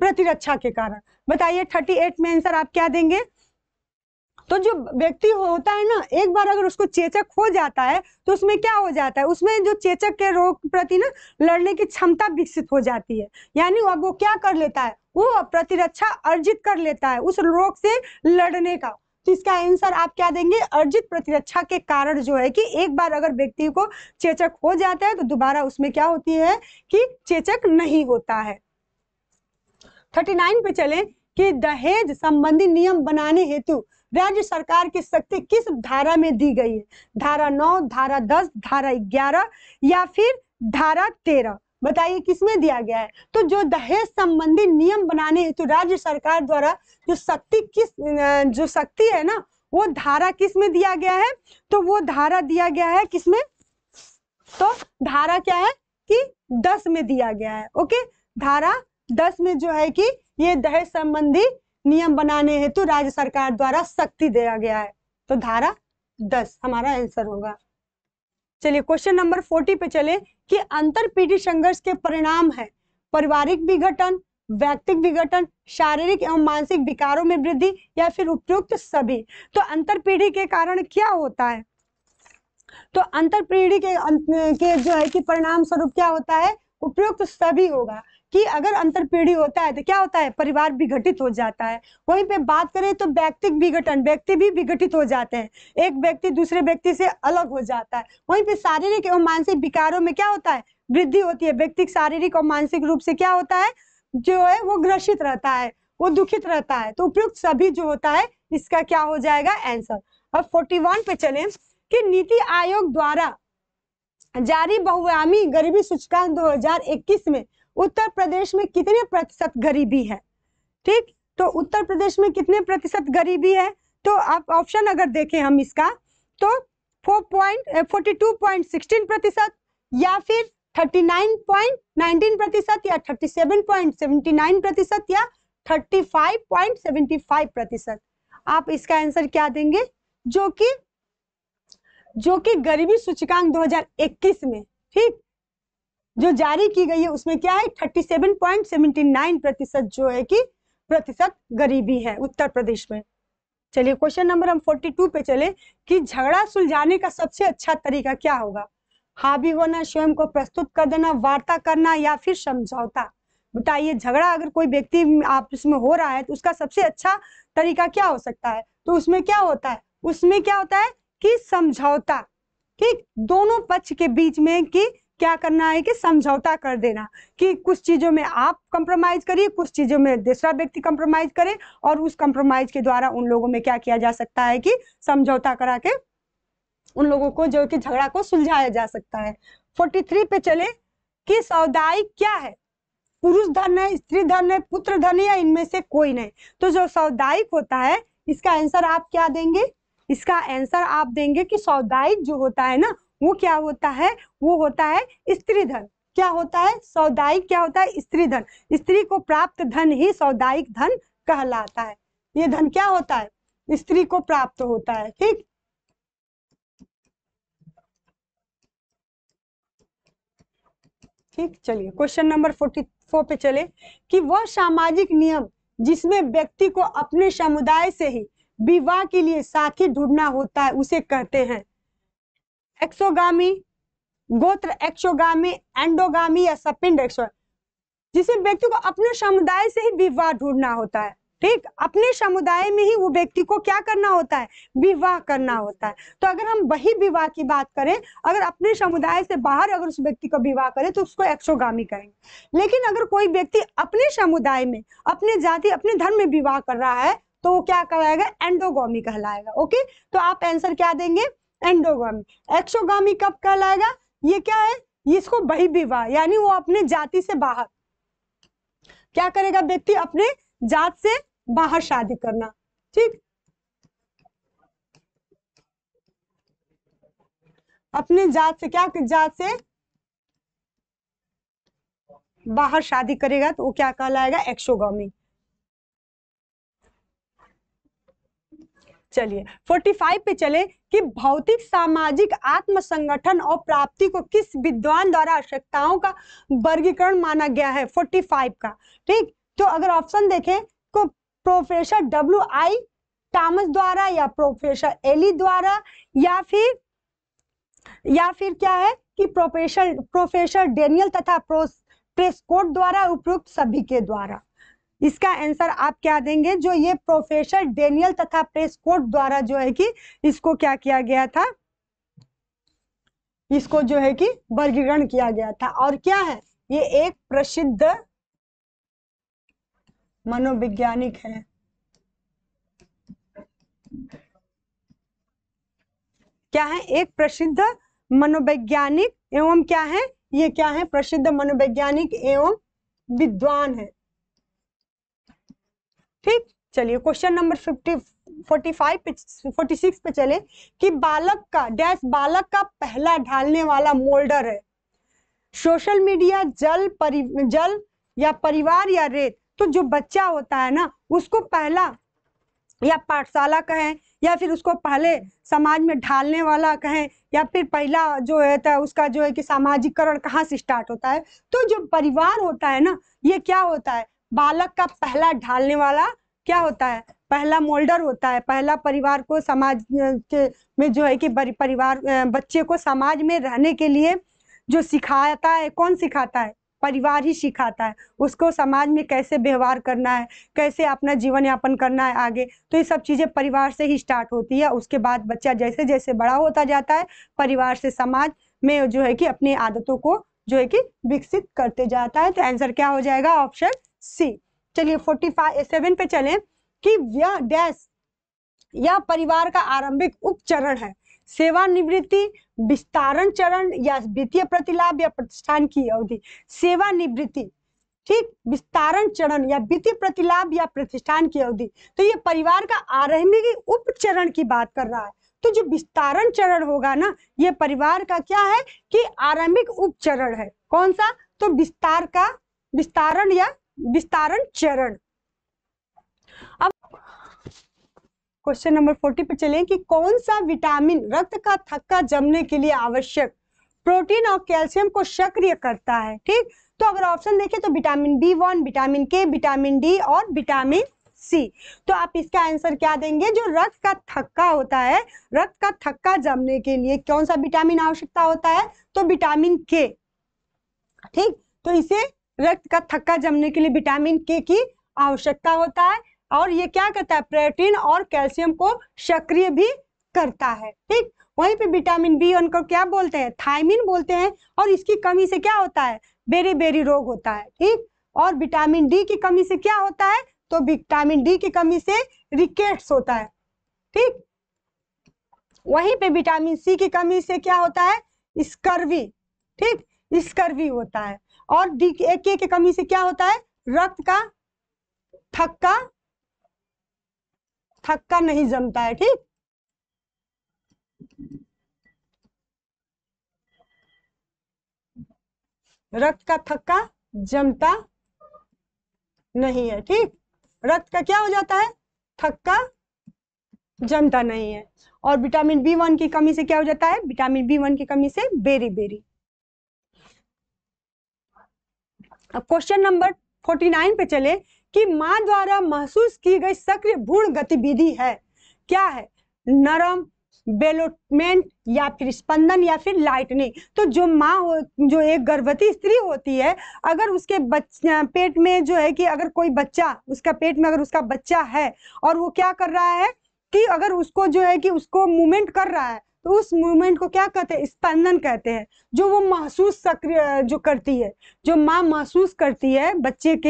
प्रतिरक्षा के कारण बताइए थर्टी एट में आंसर आप क्या देंगे तो जो व्यक्ति होता है ना एक बार अगर उसको चेचक हो जाता है तो उसमें क्या हो जाता है उसमें जो चेचक के रोग प्रति ना लड़ने की क्षमता विकसित हो जाती है यानी अब वो क्या कर लेता है वो प्रतिरक्षा अर्जित कर लेता है उस रोग से लड़ने का तो इसका आंसर आप क्या देंगे अर्जित प्रतिरक्षा के कारण जो है कि एक बार अगर व्यक्ति को चेचक हो जाता है तो दोबारा उसमें क्या होती है कि चेचक नहीं होता है थर्टी नाइन पे चले कि दहेज संबंधी नियम बनाने हेतु राज्य सरकार की शक्ति किस धारा में दी गई है धारा नौ धारा दस धारा ग्यारह या फिर धारा तेरह बताइए किसमें दिया गया है तो जो दहेज संबंधी नियम बनाने हेतु तो राज्य सरकार द्वारा जो शक्ति किस जो शक्ति है ना वो धारा किस में दिया गया है तो वो धारा दिया गया है किसमें तो धारा क्या है कि दस में दिया गया है ओके धारा दस में जो है कि ये दहेज संबंधी नियम बनाने हेतु तो राज्य सरकार द्वारा शक्ति दिया गया है तो धारा दस हमारा आंसर होगा चलिए क्वेश्चन नंबर फोर्टी पे चले कि अंतर पीढ़ी संघर्ष के परिणाम है पारिवारिक विघटन व्यक्तिक विघटन शारीरिक एवं मानसिक विकारों में वृद्धि या फिर उपयुक्त सभी तो अंतर पीढ़ी के कारण क्या होता है तो अंतर पीढ़ी के के जो है कि परिणाम स्वरूप क्या होता है उपयुक्त सभी होगा कि अगर अंतर पीढ़ी होता है तो क्या होता है परिवार विघटित हो जाता है वहीं पे बात करें तो व्यक्तिक विघटन व्यक्ति भी विघटित हो जाते हैं एक व्यक्ति दूसरे व्यक्ति से अलग हो जाता है वहीं पे शारीरिक एवं मानसिक विकारों में क्या होता है वृद्धि होती है व्यक्ति शारीरिक और मानसिक रूप से क्या होता है जो है वो ग्रसित रहता है वो दुखित रहता है तो उपयुक्त सभी जो होता है इसका क्या हो जाएगा आंसर अब 41 पे चले कि नीति आयोग द्वारा जारी बहुआयामी गरीबी सूचकांक 2021 में उत्तर प्रदेश में कितने प्रतिशत गरीबी है ठीक तो उत्तर प्रदेश में कितने प्रतिशत गरीबी है तो आप ऑप्शन अगर देखें हम इसका तो four point forty two point sixteen प्रतिशत या फिर थर्टी नाइन पॉइंट नाइनटीन प्रतिशत या thirty seven point seventy nine प्रतिशत या thirty five point seventy five प्रतिशत आप इसका आंसर क्या देंगे जो कि जो कि गरीबी सूचकांक 2021 में ठीक जो जारी की गई है उसमें क्या है 37.79 प्रतिशत जो है कि प्रतिशत गरीबी है उत्तर प्रदेश में चलिए क्वेश्चन नंबर हम 42 पे चले कि झगड़ा सुलझाने का सबसे अच्छा तरीका क्या होगा हावी होना स्वयं को प्रस्तुत कर देना वार्ता करना या फिर समझौता बताइए झगड़ा अगर कोई व्यक्ति आपस में हो रहा है तो उसका सबसे अच्छा तरीका क्या हो सकता है तो उसमें क्या होता है उसमें क्या होता है कि समझौता ठीक दोनों पक्ष के बीच में कि क्या करना है कि समझौता कर देना कि कुछ चीज़ों में आप कंप्रोमाइज करिए कुछ चीज़ों में दूसरा व्यक्ति कंप्रोमाइज करे और उस कंप्रोमाइज के द्वारा उन लोगों में क्या किया जा सकता है कि समझौता करा के उन लोगों को जो कि झगड़ा को सुलझाया जा सकता है 43 पे चले कि सौदायिक क्या है पुरुष धन है स्त्री धन है पुत्र धन है या इनमें से कोई नहीं तो जो सौदायिक होता है इसका आंसर आप क्या देंगे इसका आंसर आप देंगे कि सौदायिक जो होता है ना वो क्या होता है वो होता है स्त्री धन क्या होता है सौदायिक क्या होता है स्त्री धन स्त्री को प्राप्त धन ही सौदायिक धन कहलाता है ये धन क्या होता है स्त्री को प्राप्त होता है ठीक ठीक चलिए क्वेश्चन नंबर फोर्टी फोर पे चले कि वह सामाजिक नियम जिसमें व्यक्ति को अपने समुदाय से ही विवाह के लिए साथी ढूंढना होता है उसे कहते हैं एक्सोगामी गोत्र एक्सोगामी एंडोगामी या सपिंड एक्सो जिसे व्यक्ति को अपने समुदाय से ही विवाह ढूंढना होता है ठीक अपने समुदाय में ही वो व्यक्ति को क्या करना होता है विवाह करना होता है तो अगर हम वही विवाह की बात करें अगर अपने समुदाय से बाहर अगर उस व्यक्ति को विवाह करें तो उसको एक्सोगामी कहेंगे लेकिन अगर कोई व्यक्ति अपने समुदाय में अपने जाति अपने धर्म में विवाह कर रहा है तो वो क्या कहलाएगा एंडोगी कहलाएगा ओके तो आप आंसर क्या देंगे एंडोगामी एक्सोगामी कब कहलाएगा ये क्या है इसको इसको विवाह यानी वो अपने जाति से बाहर क्या करेगा व्यक्ति अपने जात से बाहर शादी करना ठीक अपने जात से क्या जात से बाहर शादी करेगा तो वो क्या कहलाएगा एक्सोगामी चलिए 45 पे चले कि भौतिक सामाजिक आत्म संगठन और प्राप्ति को किस विद्वान द्वारा आवश्यकताओं का वर्गीकरण माना गया है 45 का ठीक तो अगर ऑप्शन देखें तो प्रोफेसर डब्ल्यू आई टॉमस द्वारा या प्रोफेसर एली द्वारा या फिर या फिर क्या है कि प्रोफेसर प्रोफेसर डेनियल तथा प्रेस्कोट द्वारा उपयुक्त सभी के द्वारा इसका आंसर आप क्या देंगे जो ये प्रोफेसर डेनियल तथा प्रेस कोर्ट द्वारा जो है कि इसको क्या किया गया था इसको जो है कि वर्गीकरण किया गया था और क्या है ये एक प्रसिद्ध मनोवैज्ञानिक है क्या है एक प्रसिद्ध मनोवैज्ञानिक एवं क्या है ये क्या है प्रसिद्ध मनोवैज्ञानिक एवं विद्वान है ठीक चलिए question number fifty forty five पे फोर्टी सिक्स पे चले कि बालक का डैश बालक का पहला ढालने वाला मोल्डर है सोशल मीडिया जल परि जल या परिवार या रेत तो जो बच्चा होता है ना उसको पहला या पाठशाला कहें या फिर उसको पहले समाज में ढालने वाला कहें या फिर पहला जो है था तो उसका जो है कि सामाजिकरण कहाँ से स्टार्ट होता है तो जो परिवार होता है ना ये क्या होता है बालक का पहला ढालने वाला क्या होता है पहला मोल्डर होता है पहला परिवार को समाज के में जो है कि परिवार बच्चे को समाज में रहने के लिए जो सिखाता है कौन सिखाता है परिवार ही सिखाता है उसको समाज में कैसे व्यवहार करना है कैसे अपना जीवन यापन करना है आगे तो ये सब चीज़ें परिवार से ही स्टार्ट होती है उसके बाद बच्चा जैसे जैसे बड़ा होता जाता है परिवार से समाज में जो है कि अपनी आदतों को जो है कि विकसित करते जाता है तो आंसर क्या हो जाएगा ऑप्शन सी चलिए फोर्टी फाइव सेवन पे चले कि यह डैश यह परिवार का आरंभिक उपचरण है सेवानिवृत्ति विस्तारण चरण या वित्तीय प्रतिलाभ या प्रतिष्ठान की अवधि सेवानिवृत्ति ठीक विस्तारण चरण या वित्तीय प्रतिलाभ या प्रतिष्ठान की अवधि तो ये परिवार का आरंभिक उपचरण की बात कर रहा है तो जो विस्तारण चरण होगा ना ये परिवार का क्या है कि आरंभिक उपचरण है कौन सा तो विस्तार का विस्तारण या विस्तारण चरण अब क्वेश्चन नंबर फोर्टी पे चले कि कौन सा विटामिन रक्त का थक्का जमने के लिए आवश्यक प्रोटीन और कैल्शियम को सक्रिय करता है ठीक तो अगर ऑप्शन देखें तो vitamin B one vitamin K vitamin D और विटामिन सी तो आप इसका आंसर क्या देंगे जो रक्त का थक्का होता है रक्त का थक्का जमने के लिए कौन सा विटामिन आवश्यकता होता है तो विटामिन के ठीक तो इसे रक्त का थक्का जमने के लिए विटामिन के की आवश्यकता होता है और ये क्या करता है प्रोटीन और कैल्शियम को सक्रिय भी करता है ठीक वहीं पे विटामिन बी उनको क्या बोलते हैं थायमिन बोलते हैं और इसकी कमी से क्या होता है बेरी बेरी रोग होता है ठीक और विटामिन डी की कमी से क्या होता है तो विटामिन डी की कमी से रिकेट्स होता है ठीक वहीं पे विटामिन सी की कमी से क्या होता है स्कर्वी ठीक स्कर्वी होता है और डी के की कमी से क्या होता है रक्त का थक्का थक्का नहीं जमता है ठीक रक्त का थक्का जमता नहीं है ठीक रक्त का क्या हो जाता है थक्का जमता नहीं है और विटामिन बी वन की कमी से क्या हो जाता है विटामिन बी वन की कमी से बेरी बेरी अब क्वेश्चन नंबर 49 पे चले कि मां द्वारा महसूस की गई सक्रिय भ्रूण गतिविधि है क्या है नरम बेलोटमेंट या फिर स्पंदन या फिर लाइटनिंग तो जो माँ हो जो एक गर्भवती स्त्री होती है अगर उसके बच पेट में जो है कि अगर कोई बच्चा उसका पेट में अगर उसका बच्चा है और वो क्या कर रहा है कि अगर उसको जो है कि उसको मूवमेंट कर रहा है तो उस मूवमेंट को क्या कहते हैं स्पंदन कहते हैं जो वो महसूस सक्रिय जो करती है जो माँ महसूस करती है बच्चे की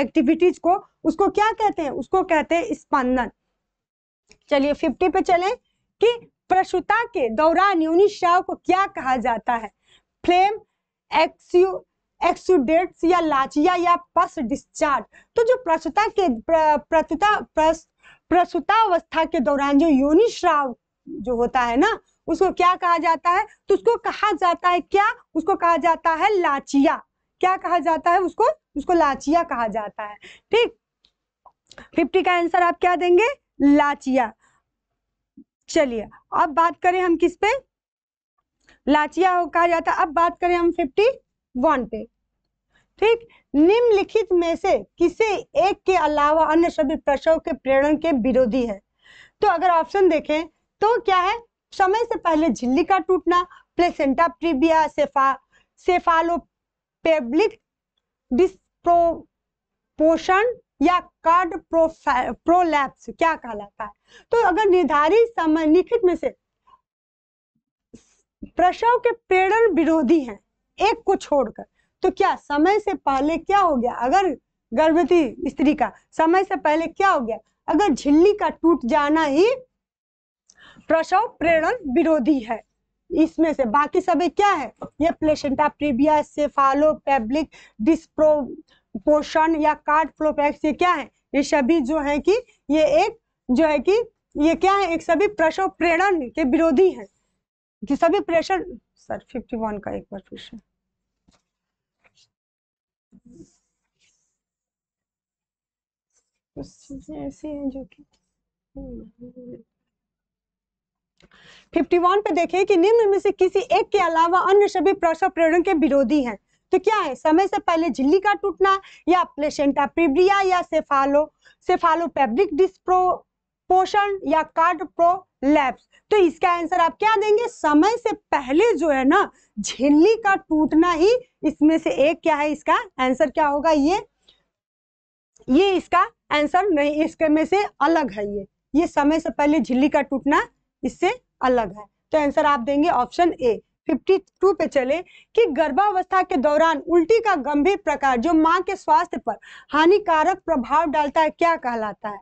एक्टिविटीज को उसको क्या कहते हैं उसको कहते हैं स्पंदन चलिए फिफ्टी पे चले कि प्रसुता के दौरान योनिश्राव को क्या कहा जाता है फ्लेम एक्स्यू एक्सुडेट्स या लाचिया या पस डिस्चार्ज तो जो प्रसुता के प्रसुता प्रसुतावस्था के दौरान जो योनिश्राव जो होता है ना उसको क्या कहा जाता है तो उसको कहा जाता है क्या उसको कहा जाता है लाचिया क्या कहा जाता है उसको उसको लाचिया कहा जाता है ठीक फिफ्टी का आंसर आप क्या देंगे लाचिया चलिए अब बात करें हम किस पे लाचिया कहा जाता है अब बात करें हम फिफ्टी वन पे ठीक निम्नलिखित में से किसे एक के अलावा अन्य सभी प्रसव के प्रेरण के विरोधी है तो अगर ऑप्शन देखें तो क्या है समय से पहले झिल्ली का टूटना प्लेसेंटा प्रीबिया सेफा सेफालोपेब्लिक डिस्प्रोपोशन या कार्ड प्रोलैप्स क्या कहलाता है तो अगर निर्धारित समय निखित में से प्रसव के प्रेरण विरोधी हैं एक को छोड़कर तो क्या समय से पहले क्या हो गया अगर गर्भवती स्त्री का समय से पहले क्या हो गया अगर झिल्ली का टूट जाना ही प्रसव प्रेरण विरोधी है इसमें से बाकी सभी क्या है ये placenta previa cephalopelvic disproportion या कार्ड फ्लोपैक्स ये क्या है ये सभी जो है कि ये एक जो है कि ये क्या है एक सभी प्रसव प्रेरण के विरोधी है कि सभी प्रेशर सर 51 का एक बार फिर से कुछ चीजें ऐसी हैं जो कि 51 पे देखें कि निम्न में से किसी एक के अलावा अन्य सभी प्रसव प्रेरण के विरोधी हैं तो क्या है समय से पहले झिल्ली का टूटना या प्लेसेंटा प्रिब्रिया या सेफालो सेफालो पैब्रिक डिस्प्रो पोषण या कार्ड प्रो लैप्स तो इसका आंसर आप क्या देंगे समय से पहले जो है ना झिल्ली का टूटना ही इसमें से एक क्या है इसका आंसर क्या होगा ये ये इसका आंसर नहीं इसके में से अलग है ये ये समय से पहले झिल्ली का टूटना इससे अलग है तो आंसर आप देंगे ऑप्शन ए 52 पे चले कि गर्भावस्था के दौरान उल्टी का गंभीर प्रकार जो मां के स्वास्थ्य पर हानिकारक प्रभाव डालता है क्या कहलाता है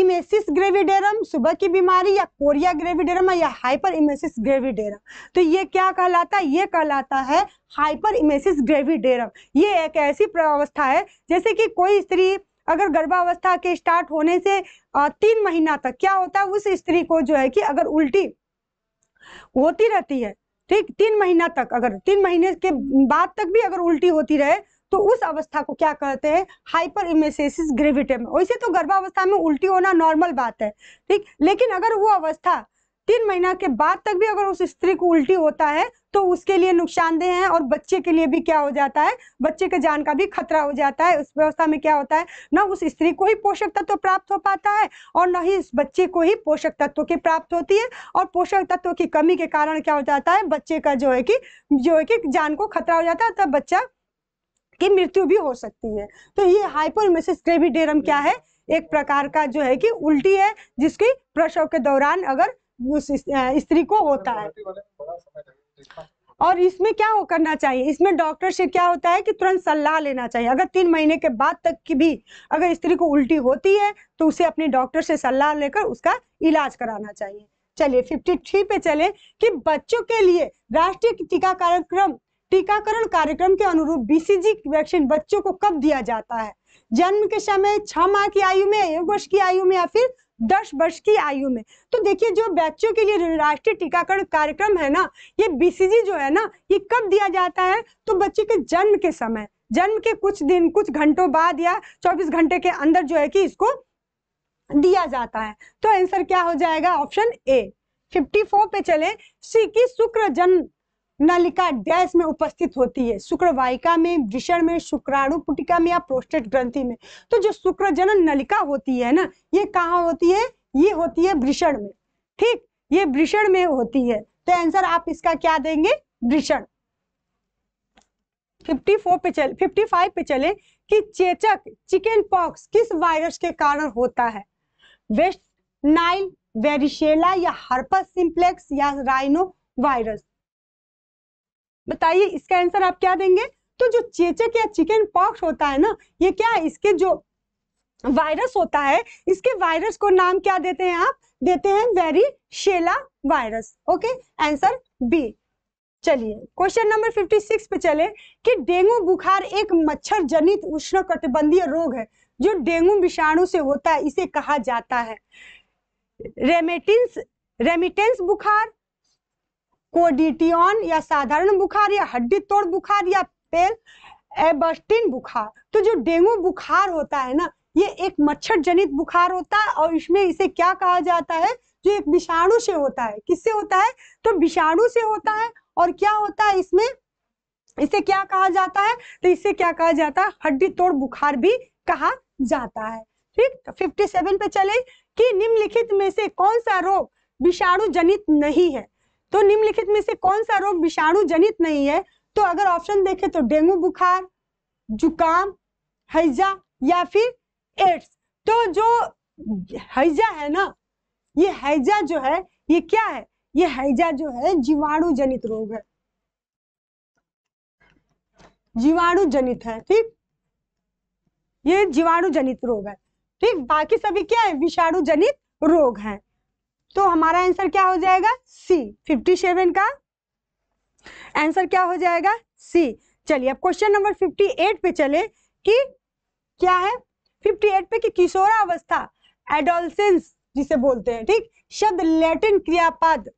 इमेसिस ग्रेविडेरम सुबह की बीमारी या कोरिया ग्रेविडेरम या हाइपर इमेसिस ग्रेविडेरम तो ये क्या कहलाता है ये कहलाता है हाइपर इमेसिस ग्रेविडेरम ये एक ऐसी अवस्था है जैसे कि कोई स्त्री अगर गर्भावस्था के स्टार्ट होने से तीन महीना तक क्या होता है उस स्त्री को जो है कि अगर उल्टी होती रहती है ठीक तीन महीना तक अगर तीन महीने के बाद तक भी अगर उल्टी होती रहे तो उस अवस्था को क्या कहते हैं हाइपर इमेसेसिस ग्रेविटेम वैसे तो गर्भावस्था में उल्टी होना नॉर्मल बात है ठीक लेकिन अगर वो अवस्था तीन महीना के बाद तक भी अगर उस स्त्री को उल्टी होता है तो उसके लिए नुकसानदेह है और बच्चे के लिए भी क्या हो जाता है बच्चे के जान का भी खतरा हो जाता है उस व्यवस्था में क्या होता है ना उस स्त्री को ही पोषक तत्व तो प्राप्त हो पाता है और न ही उस बच्चे को ही पोषक तत्व की प्राप्त होती है और पोषक तत्व की कमी के कारण क्या हो जाता है बच्चे का जो है कि जो है कि जान को खतरा हो जाता है तब बच्चा की मृत्यु भी हो सकती है तो ये हाइपोमेसिस ग्रेविडेरम क्या है एक प्रकार का जो है कि उल्टी है जिसकी प्रसव के दौरान अगर उस स्त्री को होता है और इसमें क्या हो करना चाहिए इसमें डॉक्टर से क्या होता है कि तुरंत सलाह लेना चाहिए अगर तीन महीने के बाद तक की भी अगर स्त्री को उल्टी होती है तो उसे अपने डॉक्टर से सलाह लेकर उसका इलाज कराना चाहिए चलिए 53 पे चले कि बच्चों के लिए राष्ट्रीय टीका कार्यक्रम टीकाकरण कार्यक्रम के अनुरूप बीसीजी वैक्सीन बच्चों को कब दिया जाता है जन्म के समय छह माह की आयु में एक वर्ष की आयु में या फिर दस वर्ष की आयु में तो देखिए जो बच्चों के लिए राष्ट्रीय टीकाकरण कार्यक्रम है ना ये बीसीजी जो है ना ये कब दिया जाता है तो बच्चे के जन्म के समय जन्म के कुछ दिन कुछ घंटों बाद या 24 घंटे के अंदर जो है कि इसको दिया जाता है तो आंसर क्या हो जाएगा ऑप्शन ए 54 पे चले सी की शुक्र जन्म नलिका डैश में उपस्थित होती है शुक्रवाहिका में विषण में शुक्राणु पुटिका में या प्रोस्टेट ग्रंथि में तो जो शुक्रजनन नलिका होती है ना ये कहाँ होती है ये होती है वृषण में ठीक ये वृषण में होती है तो आंसर आप इसका क्या देंगे वृषण 54 पे चले 55 पे चले कि चेचक चिकन पॉक्स किस वायरस के कारण होता है वेस्ट नाइल वेरिशेला या हर्पस सिंप्लेक्स या राइनो वायरस बताइए इसका आंसर आप क्या देंगे तो जो चेचक या चिकन पॉक्स होता है ना ये क्या है इसके जो वायरस होता है इसके वायरस को नाम क्या देते हैं आप देते हैं varicella virus okay answer B चलिए क्वेश्चन नंबर 56 पे चले कि डेंगू बुखार एक मच्छर जनित उष्ण कटिबंधीय रोग है जो डेंगू विषाणु से होता है इसे कहा जाता है रेमेटिन्स रेमिटेंस बुखार कोडिटियन या साधारण बुखार या हड्डी तोड़ बुखार या पेल एबस्टिन बुखार तो जो डेंगू बुखार होता है ना ये एक मच्छर जनित बुखार होता है और इसमें इसे क्या कहा जाता है जो एक विषाणु से होता है किससे होता है तो विषाणु से होता है और क्या होता है इसमें इसे क्या कहा जाता है तो इसे क्या कहा जाता है हड्डी तोड़ बुखार भी कहा जाता है ठीक तो 57 पे चले कि निम्नलिखित में से कौन सा रोग विषाणु जनित नहीं है तो निम्नलिखित में से कौन सा रोग विषाणु जनित नहीं है तो अगर ऑप्शन देखें तो डेंगू बुखार जुकाम हैजा या फिर एड्स तो जो हैजा है ना ये हैजा जो है ये क्या है ये हैजा जो है जीवाणु जनित रोग है जीवाणु जनित है ठीक ये जीवाणु जनित रोग है ठीक बाकी सभी क्या है विषाणु जनित रोग है तो हमारा आंसर क्या हो जाएगा सी फिफ्टी सेवन का आंसर क्या हो जाएगा सी चलिए अब क्वेश्चन नंबर फिफ्टी एट पे चले कि क्या है फिफ्टी एट पे कि किशोरा अवस्था एडोलसेंस जिसे बोलते हैं ठीक शब्द लैटिन क्रियापद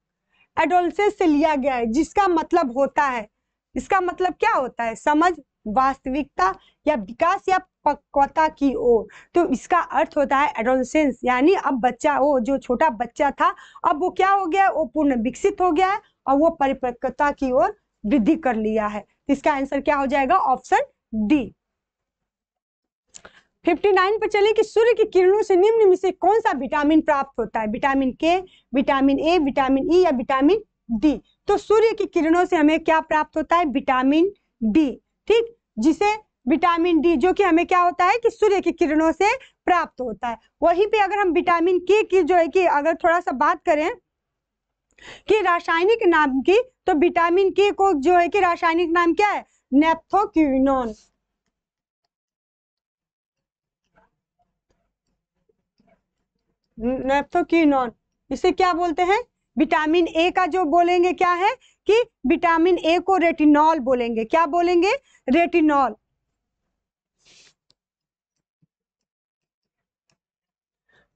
एडोलसेंस से लिया गया है जिसका मतलब होता है इसका मतलब क्या होता है समझ वास्तविकता या विकास या परिपक्वता की ओर तो इसका अर्थ होता है एडोलसेंस यानी अब बच्चा वो जो छोटा बच्चा था अब वो क्या हो गया वो पूर्ण विकसित हो गया है और वो परिपक्वता की ओर वृद्धि कर लिया है तो इसका आंसर क्या हो जाएगा ऑप्शन डी 59 पर चले कि सूर्य की किरणों से निम्न में से कौन सा विटामिन प्राप्त होता है vitamin K vitamin A vitamin E e या विटामिन डी तो सूर्य की किरणों से हमें क्या प्राप्त होता है विटामिन डी ठीक जिसे विटामिन डी जो कि हमें क्या होता है कि सूर्य की किरणों से प्राप्त होता है वहीं पे अगर हम विटामिन के की जो है कि अगर थोड़ा सा बात करें कि रासायनिक नाम की तो विटामिन के को जो है कि रासायनिक नाम क्या है नेप्थोक्यूनोन नेप्थोक्यूनोन इसे क्या बोलते हैं विटामिन ए का जो बोलेंगे क्या है कि विटामिन ए को रेटिनॉल बोलेंगे क्या बोलेंगे रेटिनॉल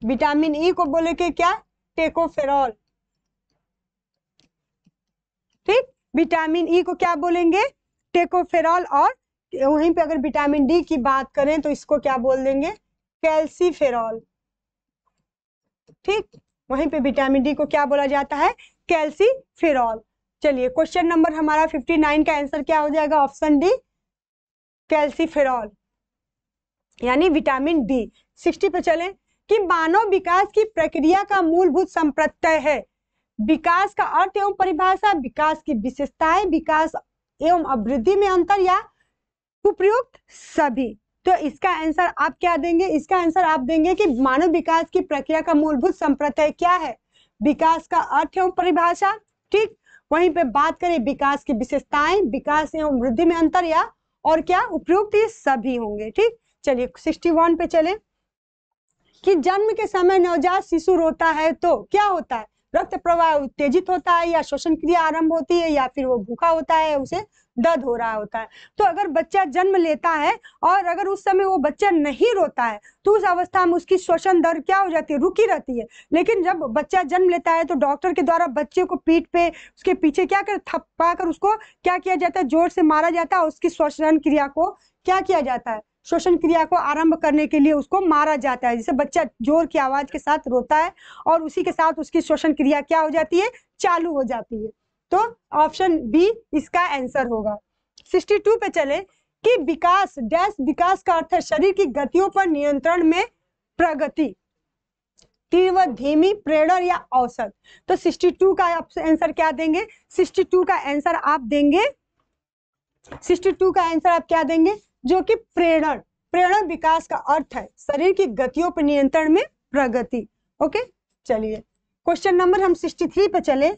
विटामिन ई e को बोले के क्या टेकोफेरॉल ठीक विटामिन ई e को क्या बोलेंगे टेकोफेरॉल और वहीं पे अगर विटामिन डी की बात करें तो इसको क्या बोल देंगे कैल्सीफेरॉल ठीक वहीं पे विटामिन डी को क्या बोला जाता है कैल्सीफेरॉल चलिए क्वेश्चन नंबर हमारा 59 का आंसर क्या हो जाएगा ऑप्शन डी कैल्सीफेरॉल यानी विटामिन डी 60 पे चलें कि मानव विकास की प्रक्रिया का मूलभूत संप्रत्यय है विकास का अर्थ एवं परिभाषा विकास की विशेषताएं विकास एवं अभिवृद्धि में अंतर या उपयुक्त सभी तो इसका आंसर आप क्या देंगे इसका आंसर आप देंगे कि मानव विकास की प्रक्रिया का मूलभूत संप्रत्यय क्या है विकास का अर्थ एवं परिभाषा ठीक वहीं पे बात करें विकास की विशेषताएं विकास एवं वृद्धि में अंतर या और क्या उपयुक्त सभी होंगे ठीक चलिए सिक्सटी वन पे चले कि जन्म के समय नवजात शिशु रोता है तो क्या होता है रक्त प्रवाह उत्तेजित होता है या श्वसन क्रिया आरंभ होती है या फिर वो भूखा होता है उसे दर्द हो रहा होता है तो अगर बच्चा जन्म लेता है और अगर उस समय वो बच्चा नहीं रोता है तो उस अवस्था में उसकी श्वसन दर क्या हो जाती है रुकी रहती है लेकिन जब बच्चा जन्म लेता है तो डॉक्टर के द्वारा बच्चे को पीठ पे उसके पीछे क्या कर थपा कर उसको क्या किया जाता है जोर से मारा जाता है उसकी श्वसन क्रिया को क्या किया जाता है श्वसन क्रिया को आरंभ करने के लिए उसको मारा जाता है जैसे बच्चा जोर की आवाज के साथ रोता है और उसी के साथ उसकी श्वसन क्रिया क्या हो जाती है चालू हो जाती है तो ऑप्शन बी इसका आंसर होगा 62 पे चले कि विकास डैश विकास का अर्थ है शरीर की गतियों पर नियंत्रण में प्रगति तीव्र धीमी प्रेरण या औसत तो 62 का आंसर क्या देंगे 62 का आंसर आप देंगे 62 का आंसर आप क्या देंगे जो कि प्रेरण प्रेरण विकास का अर्थ है शरीर की गतियों पर नियंत्रण में प्रगति ओके चलिए क्वेश्चन नंबर हम 63 पे चले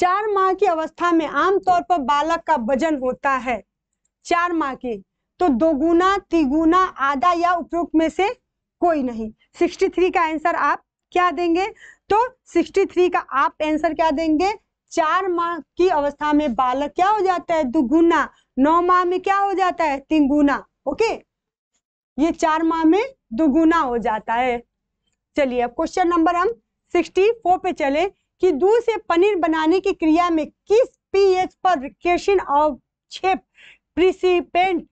चार माह की अवस्था में आमतौर पर बालक का वजन होता है चार माह की तो दोगुना तिगुना आधा या उपयुक्त में से कोई नहीं 63 का आंसर आप क्या देंगे तो 63 का आप आंसर क्या देंगे चार माह की अवस्था में बालक क्या हो जाता है दुगुना नौ माह में क्या हो जाता है तीन गुना ओके ये चार माह में दुगुना हो जाता है चलिए अब क्वेश्चन नंबर हम 64 पे चले कि दूध से पनीर बनाने की क्रिया में किस पीएच पर रिकेशन ऑफ छेप प्रिसिपेंट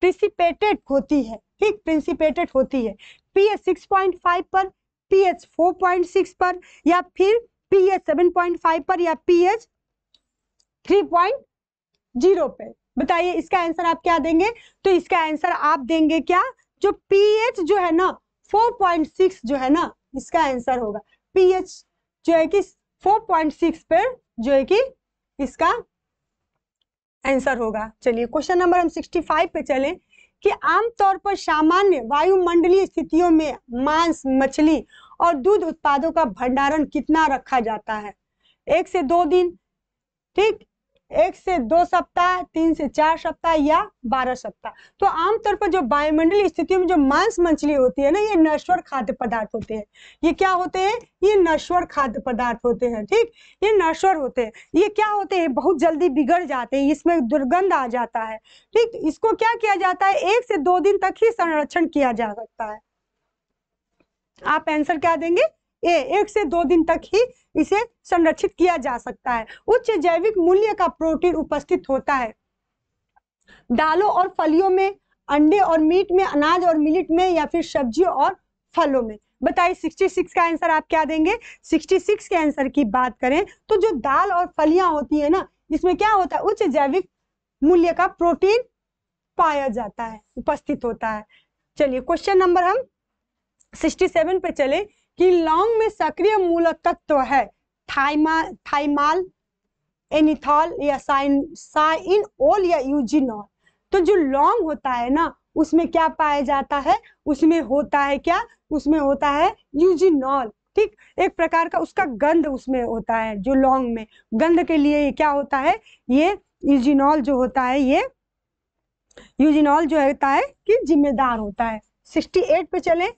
प्रिसिपेटेड होती है ठीक प्रिंसिपेटेड होती है पीएच 6.5 पर पीएच 4.6 पर या फिर पीएच 7.5 पर या पीएच 3.0 पे बताइए इसका आंसर आप क्या देंगे तो इसका आंसर आप देंगे क्या जो पीएच जो है ना 4.6 जो है ना इसका आंसर होगा पीएच जो है कि 4.6 पर जो है कि इसका आंसर होगा चलिए क्वेश्चन नंबर हम 65 पे चले कि आमतौर पर सामान्य वायुमंडलीय स्थितियों में मांस मछली और दूध उत्पादों का भंडारण कितना रखा जाता है एक से दो दिन ठीक एक से दो सप्ताह तीन से चार सप्ताह या बारह सप्ताह तो आमतौर पर जो वायुमंडलीय स्थितियों में जो मांस मछली होती है ना ये नश्वर खाद्य पदार्थ होते हैं ये क्या होते हैं ये नश्वर खाद्य पदार्थ होते हैं ठीक ये नश्वर होते हैं ये क्या होते हैं बहुत जल्दी बिगड़ जाते हैं इसमें दुर्गंध आ जाता है ठीक तो इसको क्या किया जाता है एक से दो दिन तक ही संरक्षण किया जा सकता है आप आंसर क्या देंगे ए एक से दो दिन तक ही इसे संरक्षित किया जा सकता है उच्च जैविक मूल्य का प्रोटीन उपस्थित होता है दालों और फलियों में अंडे और मीट में अनाज और मिलिट में या फिर सब्जियों और फलों में बताइए 66 का आंसर आप क्या देंगे 66 के आंसर की बात करें तो जो दाल और फलियां होती है ना इसमें क्या होता है उच्च जैविक मूल्य का प्रोटीन पाया जाता है उपस्थित होता है चलिए क्वेश्चन नंबर हम 67 पे चले कि लौंग में सक्रिय मूल तत्व है थाइमाल एनिथॉल या साइन साइन ओल या यूजिनॉल तो जो लौंग होता है ना उसमें क्या पाया जाता है उसमें होता है क्या उसमें होता है यूजिनॉल ठीक एक प्रकार का उसका गंध उसमें होता है जो लौंग में गंध के लिए ये क्या होता है ये यूजिनॉल जो होता है ये यूजिनॉल जो होता है कि जिम्मेदार होता है 68 पे चलें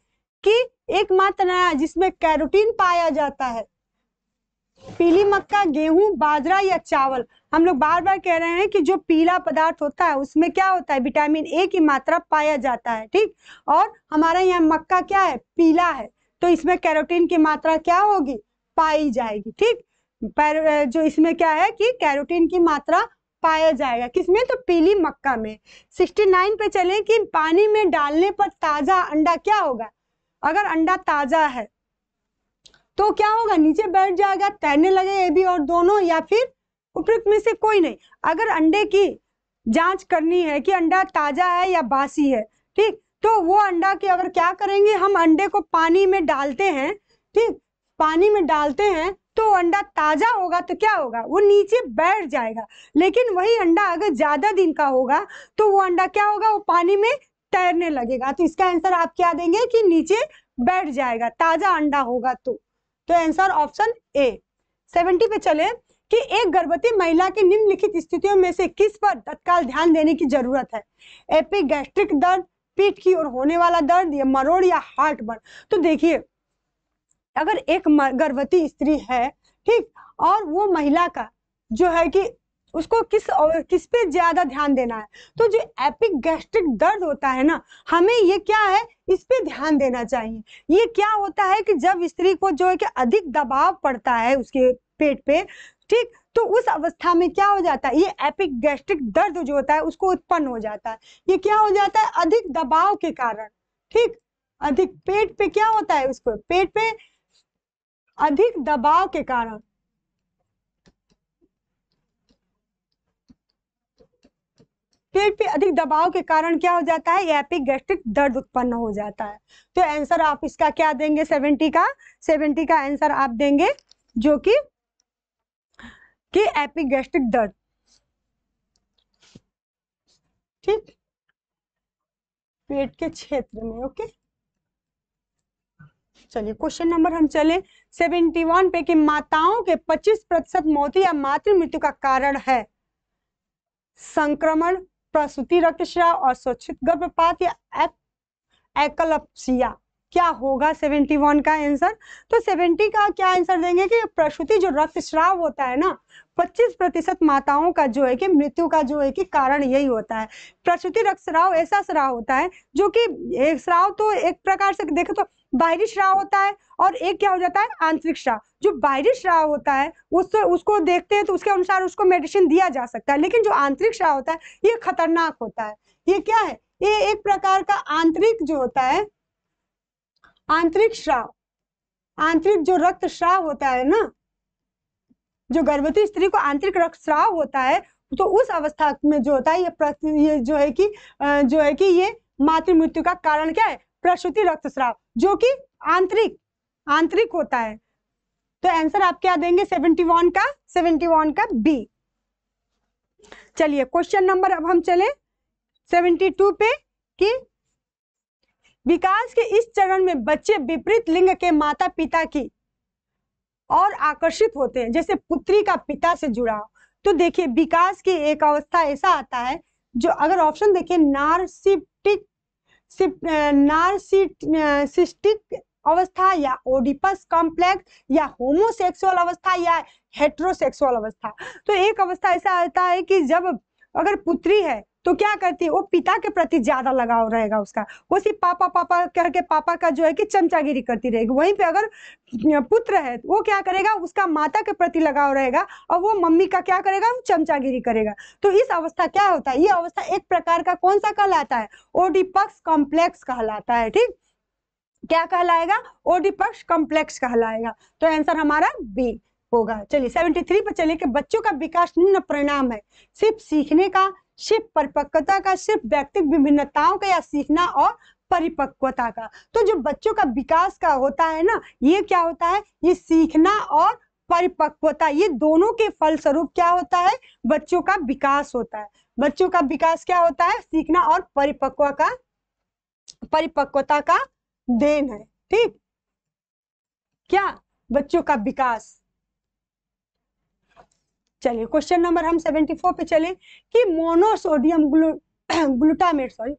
की मात्र अनाज जिसमें कैरोटीन पाया जाता है पीली मक्का गेहूं बाजरा या चावल हम लोग बार बार कह रहे हैं कि जो पीला पदार्थ होता है उसमें क्या होता है विटामिन ए की मात्रा पाया जाता है ठीक और हमारा यहाँ मक्का क्या है पीला है तो इसमें कैरोटीन की मात्रा क्या होगी पाई जाएगी ठीक जो इसमें क्या है कि कैरोटीन की मात्रा पाया जाएगा किसमें तो पीली मक्का में 69 पे चलें कि पानी में डालने पर ताजा अंडा क्या होगा अगर अंडा ताजा है तो क्या होगा नीचे बैठ जाएगा तैरने लगे ये भी और दोनों या फिर उपयुक्त में से कोई नहीं अगर अंडे की जांच करनी है कि अंडा ताजा है या बासी है ठीक तो वो अंडा की अगर क्या करेंगे हम अंडे को पानी में डालते हैं ठीक पानी में डालते हैं तो अंडा ताजा होगा तो क्या होगा वो नीचे बैठ जाएगा लेकिन वही अंडा अगर ज्यादा दिन का होगा तो वो अंडा क्या होगा वो पानी में तैरने लगेगा तो इसका आंसर आप क्या देंगे कि नीचे बैठ जाएगा ताजा अंडा होगा तो तो आंसर ऑप्शन ए सेवेंटी पे चले कि एक गर्भवती महिला की निम्नलिखित स्थितियों में से किस पर तत्काल ध्यान देने की जरूरत है एपिगैस्ट्रिक दर्द पीठ की ओर होने वाला दर्द या मरोड़ या हार्ट बर्न तो देखिए अगर एक गर्भवती स्त्री है ठीक और वो महिला का जो है कि उसको किस और किस पे ज्यादा ध्यान देना है तो जो एपिक गैस्ट्रिक दर्द होता है ना हमें ये क्या है इस पे ध्यान देना चाहिए ये क्या होता है कि जब स्त्री को जो है कि अधिक दबाव पड़ता है उसके पेट पे ठीक तो उस अवस्था में क्या हो जाता है ये एपिक गैस्ट्रिक दर्द जो होता है उसको उत्पन्न हो जाता है ये क्या हो जाता है अधिक दबाव के कारण ठीक अधिक पेट पे क्या होता है उसको पेट पे अधिक दबाव के कारण पेट पे अधिक दबाव के कारण क्या हो जाता है एपिक गैस्ट्रिक दर्द उत्पन्न हो जाता है तो आंसर आप इसका क्या देंगे सेवेंटी का सेवेंटी का आंसर आप देंगे जो कि कि एपिक गैस्ट्रिक दर्द ठीक पेट के क्षेत्र में ओके चलिए क्वेश्चन नंबर हम चले 71 पे कि माताओं के 25 प्रतिशत मौत या मातृ मृत्यु का कारण है संक्रमण प्रसूति रक्तस्राव और स्वच्छित गर्भपात या एकलप्सिया क्या होगा 71 का आंसर तो 70 का क्या आंसर देंगे कि प्रसूति जो रक्तस्राव होता है ना 25 प्रतिशत माताओं का जो है कि मृत्यु का जो है कि कारण यही होता है प्रसूति रक्तस्राव ऐसा स्राव होता है जो कि एक स्राव तो एक प्रकार से देखे तो बाहरी श्राव होता है और एक क्या हो जाता है आंतरिक श्राव जो बाहरी श्राव होता है उससे उसको देखते हैं तो उसके अनुसार उसको मेडिसिन दिया जा सकता है लेकिन जो आंतरिक श्राव होता है ये खतरनाक होता है ये क्या है ये एक प्रकार का आंतरिक जो होता है आंतरिक श्राव आंतरिक जो रक्त श्राव होता है ना जो गर्भवती स्त्री को आंतरिक रक्त श्राव होता है तो उस अवस्था में जो होता है ये ये जो है कि जो है कि ये मातृ मृत्यु का कारण क्या है प्रसूति रक्तस्राव जो कि आंतरिक आंतरिक होता है तो आंसर आप क्या देंगे सेवेंटी वन का सेवेंटी वन का बी चलिए क्वेश्चन नंबर अब हम चले सेवेंटी टू पे कि विकास के इस चरण में बच्चे विपरीत लिंग के माता पिता की और आकर्षित होते हैं जैसे पुत्री का पिता से जुड़ाव तो देखिए विकास की एक अवस्था ऐसा आता है जो अगर ऑप्शन देखिए नार्सिप्टिक नार्सिसिस्टिक अवस्था या ओडिपस कॉम्प्लेक्स या होमोसेक्सुअल अवस्था या हेट्रोसेक्सुअल अवस्था तो एक अवस्था ऐसा आता है कि जब अगर पुत्री है तो क्या करती है वो पिता के प्रति ज़्यादा लगाव रहेगा उसका वो सिर्फ पापा पापा करके पापा का जो है कि चमचागिरी करती रहेगी वहीं पे अगर पुत्र है वो क्या करेगा उसका माता के प्रति लगाव रहेगा और वो मम्मी का क्या करेगा वो चमचागिरी करेगा तो इस अवस्था क्या होता है ये अवस्था एक प्रकार का कौन सा कहलाता है ओडिपक्स कॉम्प्लेक्स कहलाता है ठीक क्या कहलाएगा ओडिपक्स कॉम्प्लेक्स कहलाएगा तो आंसर हमारा बी होगा चलिए 73 पर चलिए कि बच्चों का विकास निम्न परिणाम है सिर्फ सीखने का सिर्फ परिपक्वता का सिर्फ व्यक्तिक विभिन्नताओं का या सीखना और परिपक्वता का तो जो बच्चों का विकास का होता है ना ये क्या होता है ये सीखना और परिपक्वता ये दोनों के फलस्वरूप क्या होता है बच्चों का विकास होता है बच्चों का विकास क्या होता है सीखना और परिपक्व का परिपक्वता का देन है ठीक क्या बच्चों का विकास चलिए क्वेश्चन नंबर हम 74 पे चले कि मोनोसोडियम ग्लू ग्लूटामेट सॉरी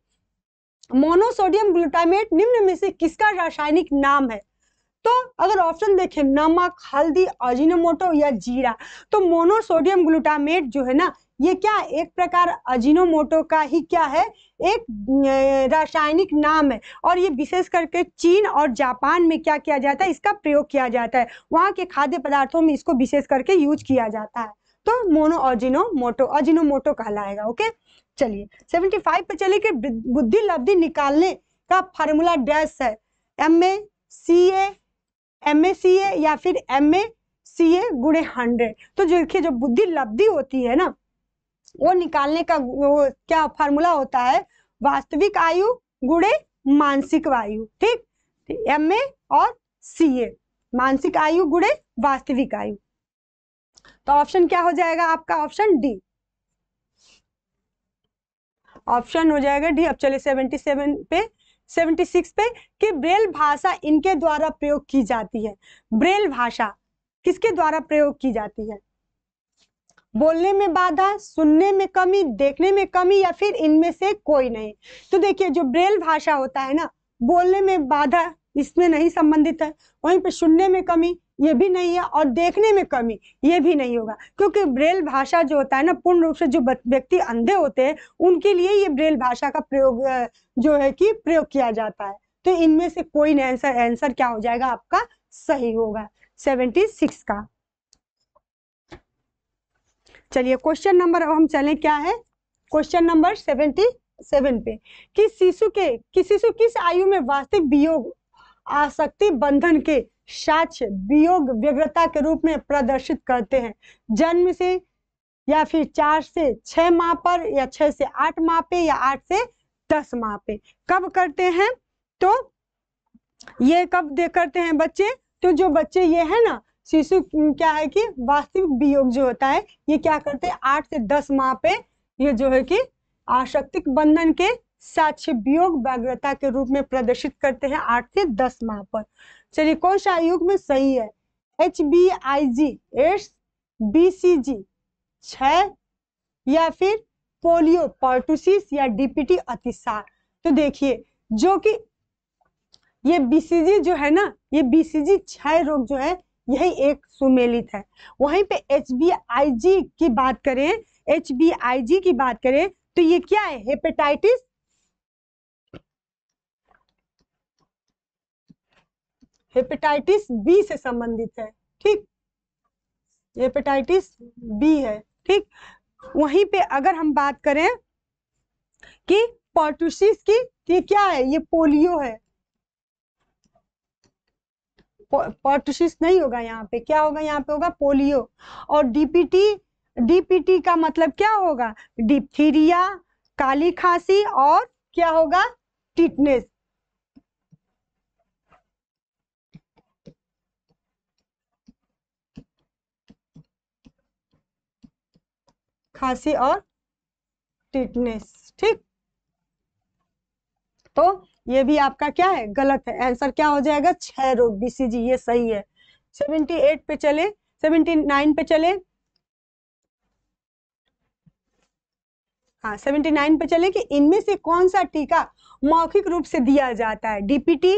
मोनोसोडियम ग्लूटामेट निम्न में से किसका रासायनिक नाम है तो अगर ऑप्शन देखें नमक हल्दी अजीनोमोटो या जीरा तो मोनोसोडियम ग्लूटामेट जो है ना ये क्या एक प्रकार अजीनोमोटो का ही क्या है एक रासायनिक नाम है और ये विशेष करके चीन और जापान में क्या किया जाता है इसका प्रयोग किया जाता है वहाँ के खाद्य पदार्थों में इसको विशेष करके यूज किया जाता है तो मोनो मोटो मोनोऑजिनोमोटो मोटो कहलाएगा ओके चलिए 75 पे चले कि बुद्धि लब्धि निकालने का फार्मूला डैश है M A C A M A C A या फिर एम ए सी ए गुणे हंड्रेड तो जो देखिए जो बुद्धि लब्धि होती है ना वो निकालने का वो क्या फार्मूला होता है वास्तविक आयु गुणे मानसिक आयु ठीक एम ए और सी ए मानसिक आयु गुणे वास्तविक आयु तो ऑप्शन क्या हो जाएगा आपका ऑप्शन डी ऑप्शन हो जाएगा डी अब चले 77 पे 76 पे कि ब्रेल भाषा इनके द्वारा प्रयोग की जाती है ब्रेल भाषा किसके द्वारा प्रयोग की जाती है बोलने में बाधा सुनने में कमी देखने में कमी या फिर इनमें से कोई नहीं तो देखिए जो ब्रेल भाषा होता है ना बोलने में बाधा इसमें नहीं संबंधित है वहीं पर सुनने में कमी ये भी नहीं है और देखने में कमी ये भी नहीं होगा क्योंकि ब्रेल भाषा जो होता है ना पूर्ण रूप से जो व्यक्ति अंधे होते हैं उनके लिए ये ब्रेल भाषा का प्रयोग जो है कि प्रयोग किया जाता है तो इनमें से कोई आंसर आंसर क्या हो जाएगा आपका सही होगा सेवेंटी सिक्स का चलिए क्वेश्चन नंबर अब हम चले क्या है क्वेश्चन नंबर सेवेंटी सेवन पे कि शिशु के कि शिशु किस आयु में वास्तविक वियोग आसक्ति बंधन के साक्ष्य वियोग व्यग्रता के रूप में प्रदर्शित करते हैं जन्म से या फिर चार से छह माह पर या छह से आठ माह पे या आठ से दस माह पे कब करते हैं तो ये कब दे करते हैं बच्चे तो जो बच्चे ये है ना शिशु क्या है कि वास्तविक वियोग जो होता है ये क्या करते हैं आठ से दस माह पे ये जो है कि आशक्तिक बंधन के साक्ष्य वियोग व्यग्रता के रूप में प्रदर्शित करते हैं आठ से दस माह पर चलिए कौन सा युग्म सही है H B I G AIDS B C G छ या फिर पोलियो पर्टुसिस या डीपीटी अतिसार तो देखिए जो कि ये बीसीजी जो है ना ये बीसीजी क्षय रोग जो है यही एक सुमेलित है वहीं पे एच की बात करें एच की बात करें तो ये क्या है हेपेटाइटिस हेपेटाइटिस बी से संबंधित है ठीक हेपेटाइटिस बी है ठीक वहीं पे अगर हम बात करें कि पॉटुसिस की ये क्या है ये पोलियो है पॉटुसिस नहीं होगा यहाँ पे क्या होगा यहाँ पे होगा पोलियो और डीपीटी डीपीटी का मतलब क्या होगा डिप्थीरिया काली खांसी और क्या होगा टिटनेस खांसी और टिटनेस ठीक तो ये भी आपका क्या है गलत है आंसर क्या हो जाएगा छह रोग बीसीजी ये सही है सेवेंटी एट पे चले सेवेंटी नाइन पे चले हाँ सेवेंटी नाइन पे चले कि इनमें से कौन सा टीका मौखिक रूप से दिया जाता है डीपीटी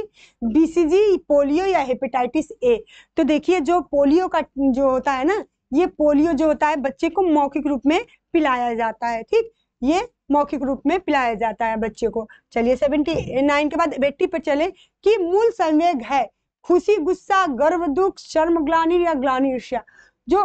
बीसीजी पोलियो या हेपेटाइटिस ए तो देखिए जो पोलियो का जो होता है ना ये पोलियो जो होता है बच्चे को मौखिक रूप में पिलाया जाता है ठीक ये मौखिक रूप में पिलाया जाता है बच्चे को चलिए सेवेंटी नाइन के बाद बेटी पर चले कि मूल संवेग है खुशी गुस्सा गर्व दुख शर्म ग्लानी या ग्लानी ईर्ष्या जो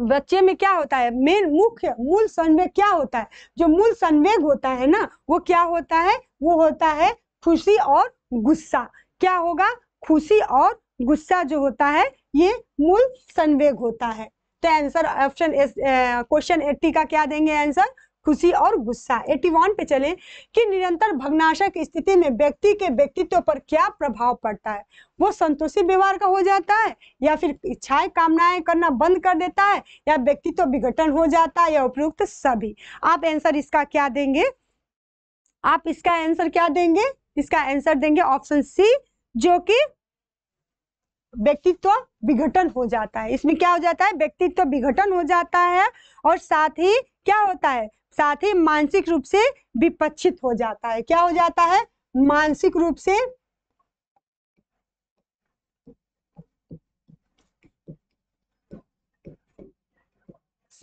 बच्चे में क्या होता है मेन मुख्य मूल संवेग क्या होता है जो मूल संवेग होता है ना वो क्या होता है वो होता है खुशी और गुस्सा क्या होगा खुशी और गुस्सा जो होता है ये मूल संवेग होता है तो आंसर ऑप्शन क्वेश्चन एट्टी का क्या देंगे आंसर खुशी और गुस्सा एटी वन पे चले कि निरंतर भगनाशक स्थिति में व्यक्ति के व्यक्तित्व पर क्या प्रभाव पड़ता है वो संतोषी व्यवहार का हो जाता है या फिर इच्छाएं कामनाएं करना बंद कर देता है या व्यक्तित्व विघटन हो जाता है या उपयुक्त सभी आप आंसर इसका क्या देंगे आप इसका आंसर क्या देंगे इसका आंसर देंगे ऑप्शन सी जो कि व्यक्तित्व विघटन हो जाता है इसमें क्या हो जाता है व्यक्तित्व विघटन हो जाता है और साथ ही क्या होता है साथ ही मानसिक रूप से विपक्षित हो जाता है क्या हो जाता है मानसिक रूप से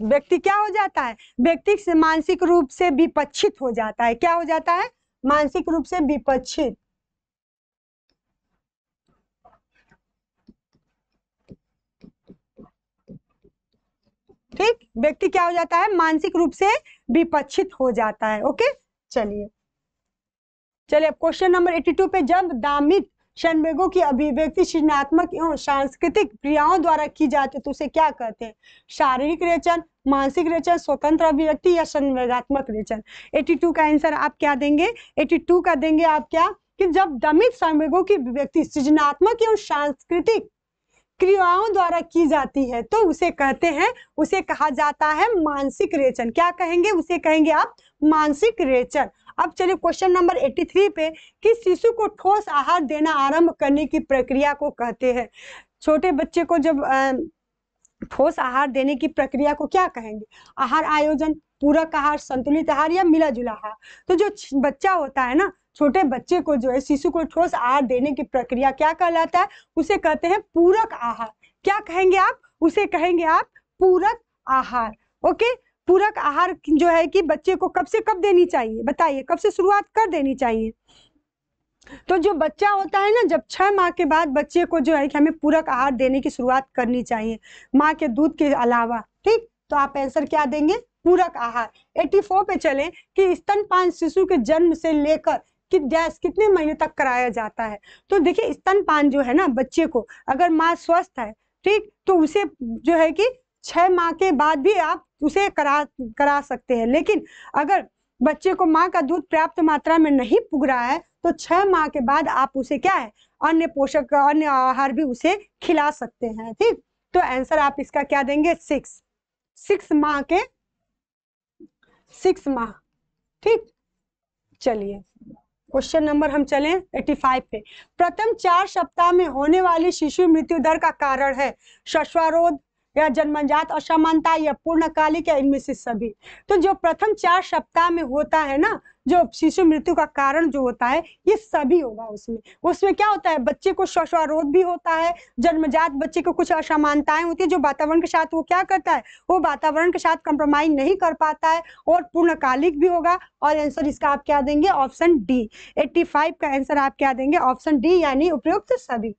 व्यक्ति क्या हो जाता है व्यक्ति मानसिक रूप से विपक्षित हो जाता है क्या हो जाता है मानसिक रूप से विपक्षित ठीक व्यक्ति क्या हो जाता है मानसिक रूप से विपक्षित हो जाता है ओके चलिए चलिए अब क्वेश्चन नंबर 82 पे जब दामित शनवेगो की अभिव्यक्ति सृजनात्मक एवं सांस्कृतिक क्रियाओं द्वारा की जाती है तो उसे क्या कहते हैं शारीरिक रेचन मानसिक रेचन स्वतंत्र अभिव्यक्ति या संवेगात्मक रेचन 82 का आंसर आप क्या देंगे 82 का देंगे आप क्या कि जब दमित संवेगों की अभिव्यक्ति सृजनात्मक एवं सांस्कृतिक क्रियाओं द्वारा की जाती है तो उसे कहते हैं उसे कहा जाता है मानसिक रेचन क्या कहेंगे उसे कहेंगे आप मानसिक रेचन अब चलिए क्वेश्चन नंबर 83 पे कि शिशु को ठोस आहार देना आरंभ करने की प्रक्रिया को कहते हैं छोटे बच्चे को जब ठोस आहार देने की प्रक्रिया को क्या कहेंगे आहार आयोजन पूरक आहार संतुलित आहार या मिला जुला आहार तो जो बच्चा होता है ना छोटे बच्चे को जो है शिशु को ठोस आहार देने की प्रक्रिया क्या कहलाता है उसे कहते हैं पूरक आहार क्या कहेंगे आप उसे कहेंगे आप पूरक आहार ओके पूरक आहार जो है कि बच्चे को कब से कब देनी चाहिए बताइए कब से शुरुआत कर देनी चाहिए तो जो बच्चा होता है ना जब छह माह के बाद बच्चे को जो है कि हमें पूरक आहार देने की शुरुआत करनी चाहिए माँ के दूध के अलावा ठीक तो आप आंसर क्या देंगे पूरक आहार 84 पे चले कि स्तनपान शिशु के जन्म से लेकर कि गैस कितने महीने तक कराया जाता है तो देखिए स्तनपान जो है ना बच्चे को अगर माँ स्वस्थ है ठीक तो उसे जो है कि छः माह के बाद भी आप उसे करा करा सकते हैं लेकिन अगर बच्चे को माँ का दूध पर्याप्त मात्रा में नहीं पुग रहा है तो छः माह के बाद आप उसे क्या है अन्य पोषक अन्य आहार भी उसे खिला सकते हैं ठीक तो आंसर आप इसका क्या देंगे सिक्स सिक्स माह के सिक्स माह ठीक चलिए क्वेश्चन नंबर हम चले 85 पे प्रथम चार सप्ताह में होने वाली शिशु मृत्यु दर का कारण है शस्वारोध या जन्मजात असमानता या पूर्णकालिक या इनमें से सभी तो जो प्रथम चार सप्ताह में होता है ना जो शिशु मृत्यु का कारण जो होता है ये सभी होगा उसमें उसमें क्या होता है बच्चे को श्वश्वारोध भी होता है जन्मजात बच्चे को कुछ असमानताएं होती है जो वातावरण के साथ वो क्या करता है वो वातावरण के साथ कंप्रोमाइज नहीं कर पाता है और पूर्णकालिक भी होगा और आंसर इसका आप क्या देंगे ऑप्शन डी एट्टी का आंसर आप क्या देंगे ऑप्शन डी यानी उपयुक्त सभी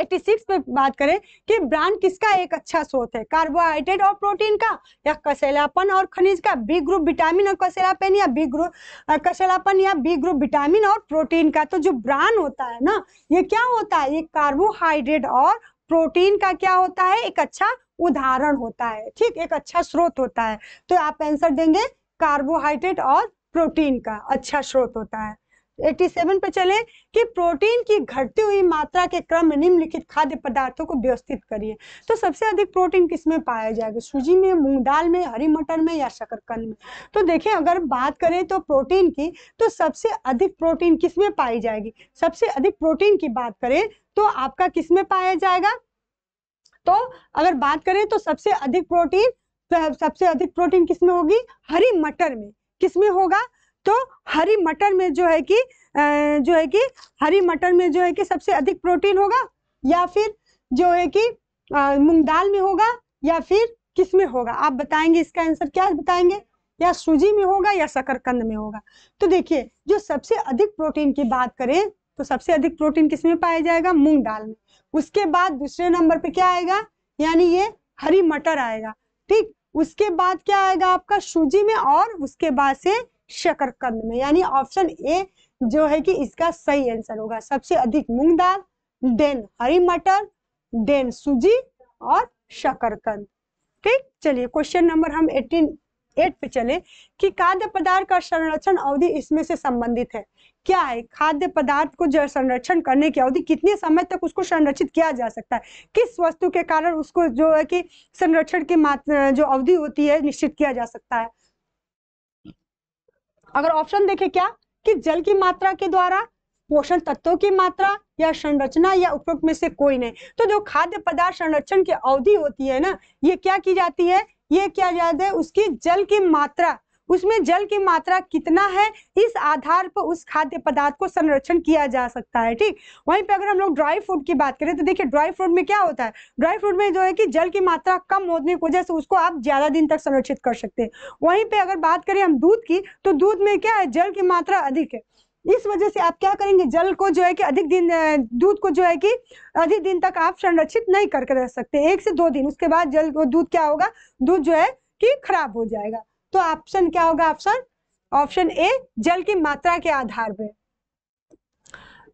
86 पे बात करें कि ब्रांड किसका एक अच्छा स्रोत है कार्बोहाइड्रेट और प्रोटीन का या कसेलापन और खनिज का बी ग्रुप विटामिन और कसेलापन या बी ग्रुप कसेलापन या बी ग्रुप विटामिन और प्रोटीन का तो जो ब्रांड होता है ना ये क्या होता है ये कार्बोहाइड्रेट और प्रोटीन का क्या होता है एक अच्छा उदाहरण होता है ठीक एक अच्छा स्रोत होता है तो आप आंसर देंगे कार्बोहाइड्रेट और प्रोटीन का अच्छा स्रोत होता है 87 पे चलें कि प्रोटीन की घटती हुई मात्रा के क्रम में निम्नलिखित खाद्य पदार्थों को व्यवस्थित करिए तो सबसे अधिक प्रोटीन किसमें पाया जाएगा सूजी में मूंग दाल में हरी मटर में या शकरकंद में तो देखें अगर बात करें तो प्रोटीन की तो सबसे अधिक प्रोटीन किसमें पाई जाएगी सबसे अधिक प्रोटीन की बात करें तो आपका किसमें पाया जाएगा तो अगर बात करें तो सबसे अधिक प्रोटीन सबसे अधिक प्रोटीन किसमें होगी हरी मटर में किसमें होगा तो हरी मटर में जो है कि जो है कि हरी मटर में जो है कि सबसे अधिक प्रोटीन होगा या फिर जो है कि मूंग दाल में होगा या फिर किस में होगा आप बताएंगे इसका आंसर क्या बताएंगे या सूजी में होगा या शकरकंद में होगा तो देखिए जो सबसे अधिक प्रोटीन की बात करें तो सबसे अधिक प्रोटीन किस में पाया जाएगा मूंग दाल में उसके बाद दूसरे नंबर पे क्या आएगा यानी ये हरी मटर आएगा ठीक उसके बाद क्या आएगा आपका सूजी में और उसके बाद से शकरकंद में यानी ऑप्शन ए जो है कि इसका सही आंसर होगा सबसे अधिक मूंग दाल देन हरी मटर देन सूजी और शकरकंद ठीक चलिए क्वेश्चन नंबर हम एटीन एट पे चले कि खाद्य पदार्थ का संरक्षण अवधि इसमें से संबंधित है क्या है खाद्य पदार्थ को जो संरक्षण करने की अवधि कितने समय तक उसको संरक्षित किया जा सकता है किस वस्तु के कारण उसको जो है कि संरक्षण की मात्रा जो अवधि होती है निश्चित किया जा सकता है अगर ऑप्शन देखें क्या कि जल की मात्रा के द्वारा पोषण तत्वों की मात्रा या संरचना या उपयुक्त में से कोई नहीं तो जो खाद्य पदार्थ संरक्षण की अवधि होती है ना ये क्या की जाती है ये क्या जाता है उसकी जल की मात्रा उसमें जल की मात्रा कितना है इस आधार पर उस खाद्य पदार्थ को संरक्षण किया जा सकता है ठीक वहीं पे अगर हम लोग ड्राई फ्रूट की बात करें तो देखिए ड्राई फ्रूट में क्या होता है ड्राई फ्रूट में जो है कि जल की मात्रा कम होने की वजह से उसको आप ज़्यादा दिन तक संरक्षित कर सकते हैं वहीं पर अगर बात करें हम दूध की तो दूध में क्या है जल की मात्रा अधिक है इस वजह से आप क्या करेंगे जल को जो है कि अधिक दिन दूध को जो है कि अधिक दिन तक आप संरक्षित नहीं करके रह सकते एक से दो दिन उसके बाद जल दूध क्या होगा दूध जो है कि खराब हो जाएगा तो ऑप्शन क्या होगा ऑप्शन ऑप्शन ए जल की मात्रा के आधार पर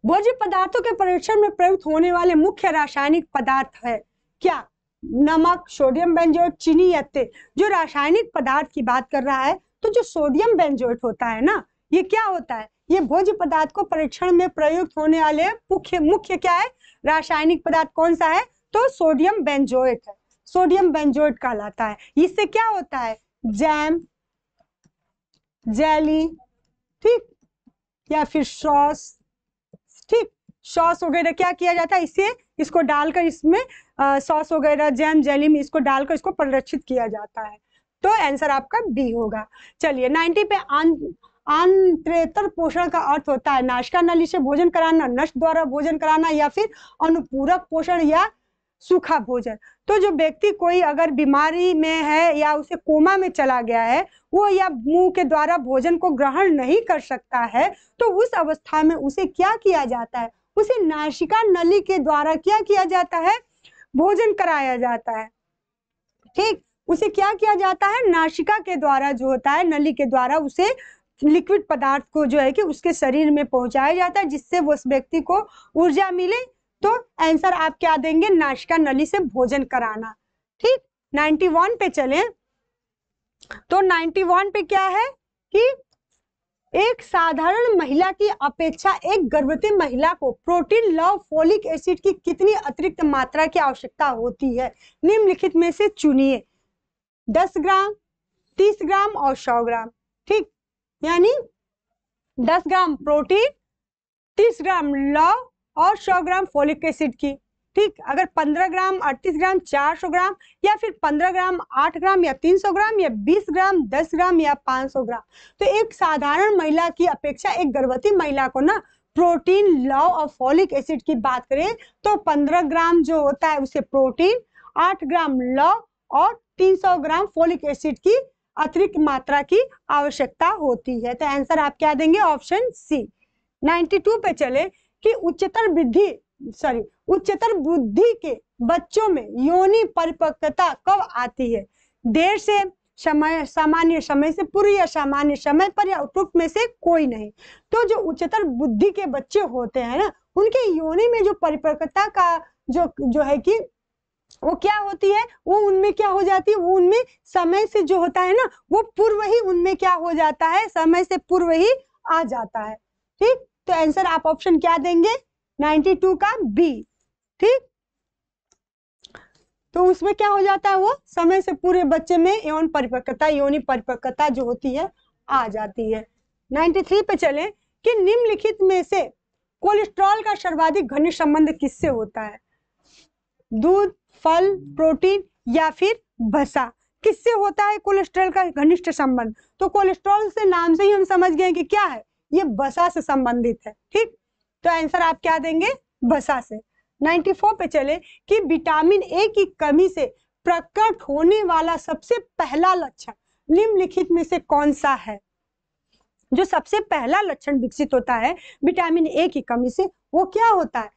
भोज्य पदार्थों के परीक्षण में प्रयुक्त होने वाले मुख्य रासायनिक पदार्थ है क्या नमक सोडियम बेंजोइट चीनी या तेल जो रासायनिक पदार्थ की बात कर रहा है तो जो सोडियम बेंजोइट होता है ना ये क्या होता है ये भोज्य पदार्थ को परीक्षण में प्रयुक्त होने वाले मुख्य मुख्य क्या है रासायनिक पदार्थ कौन सा है तो सोडियम बेंजोइट है सोडियम बेंजोइट कहलाता है इससे क्या होता है जैम जेली ठीक या फिर सॉस ठीक सॉस वगैरह क्या किया जाता है इसे इसको डालकर इसमें सॉस वगैरह जैम जेली में इसको डालकर इसको परिरक्षित किया जाता है तो आंसर आपका बी होगा चलिए नाइन्टी पे आंत्रेतर पोषण का अर्थ होता है नाशिका नली से भोजन कराना नष्ट द्वारा भोजन कराना या फिर अनुपूरक पोषण या सूखा भोजन तो जो व्यक्ति कोई अगर बीमारी में है या उसे कोमा में चला गया है वो या मुंह के द्वारा भोजन को ग्रहण नहीं कर सकता है तो उस अवस्था में उसे क्या किया जाता है उसे नाशिका नली के द्वारा क्या किया जाता है भोजन कराया जाता है ठीक उसे क्या किया जाता है नाशिका के द्वारा जो होता है नली के द्वारा उसे लिक्विड पदार्थ को जो है कि उसके शरीर में पहुंचाया जाता है जिससे वो उस व्यक्ति को ऊर्जा मिले तो आंसर आप क्या देंगे नाशिका नली से भोजन कराना ठीक 91 पे चले तो 91 पे क्या है कि एक साधारण महिला की अपेक्षा एक गर्भवती महिला को प्रोटीन लव फोलिक एसिड की कितनी अतिरिक्त मात्रा की आवश्यकता होती है निम्नलिखित में से चुनिए 10 ग्राम 30 ग्राम और 100 ग्राम ठीक यानी 10 ग्राम प्रोटीन 30 ग्राम लव और 100 ग्राम फोलिक एसिड की ठीक अगर 15 ग्राम 38 ग्राम 400 ग्राम या फिर 15 ग्राम 8 ग्राम या 300 ग्राम या 20 ग्राम 10 ग्राम या 500 ग्राम तो एक साधारण महिला की अपेक्षा एक गर्भवती महिला को ना प्रोटीन लॉ और फॉलिक एसिड की बात करें तो 15 ग्राम जो होता है उसे प्रोटीन 8 ग्राम लॉ और 300 ग्राम फोलिक एसिड की अतिरिक्त मात्रा की आवश्यकता होती है तो आंसर आप क्या देंगे ऑप्शन सी टू पे चले कि उच्चतर वृद्धि सॉरी उच्चतर बुद्धि के बच्चों में योनि परिपक्वता कब आती है देर से समय सामान्य समय से पूरी या सामान्य समय पर या उपयुक्त में से कोई नहीं तो जो उच्चतर बुद्धि के बच्चे होते हैं ना उनके योनि में जो परिपक्वता का जो जो है कि वो क्या होती है वो उनमें क्या हो जाती है वो उनमें समय से जो होता है ना वो पूर्व ही उनमें क्या हो जाता है समय से पूर्व ही आ जाता है ठीक तो आंसर आप ऑप्शन क्या देंगे 92 का बी ठीक तो उसमें क्या हो जाता है वो समय से पूरे बच्चे में यौन परिपक्वता यौनी परिपक्वता जो होती है आ जाती है 93 पे चले कि निम्नलिखित में से कोलेस्ट्रॉल का सर्वाधिक घनिष्ठ संबंध किससे होता है दूध फल प्रोटीन या फिर भसा किससे होता है कोलेस्ट्रॉल का घनिष्ठ संबंध तो कोलेस्ट्रॉल से नाम से ही हम समझ गए कि क्या है ये बसा से संबंधित है ठीक तो आंसर आप क्या देंगे बसा से 94 पे चले कि विटामिन ए की कमी से प्रकट होने वाला सबसे पहला लक्षण निम्नलिखित में से कौन सा है जो सबसे पहला लक्षण विकसित होता है विटामिन ए की कमी से वो क्या होता है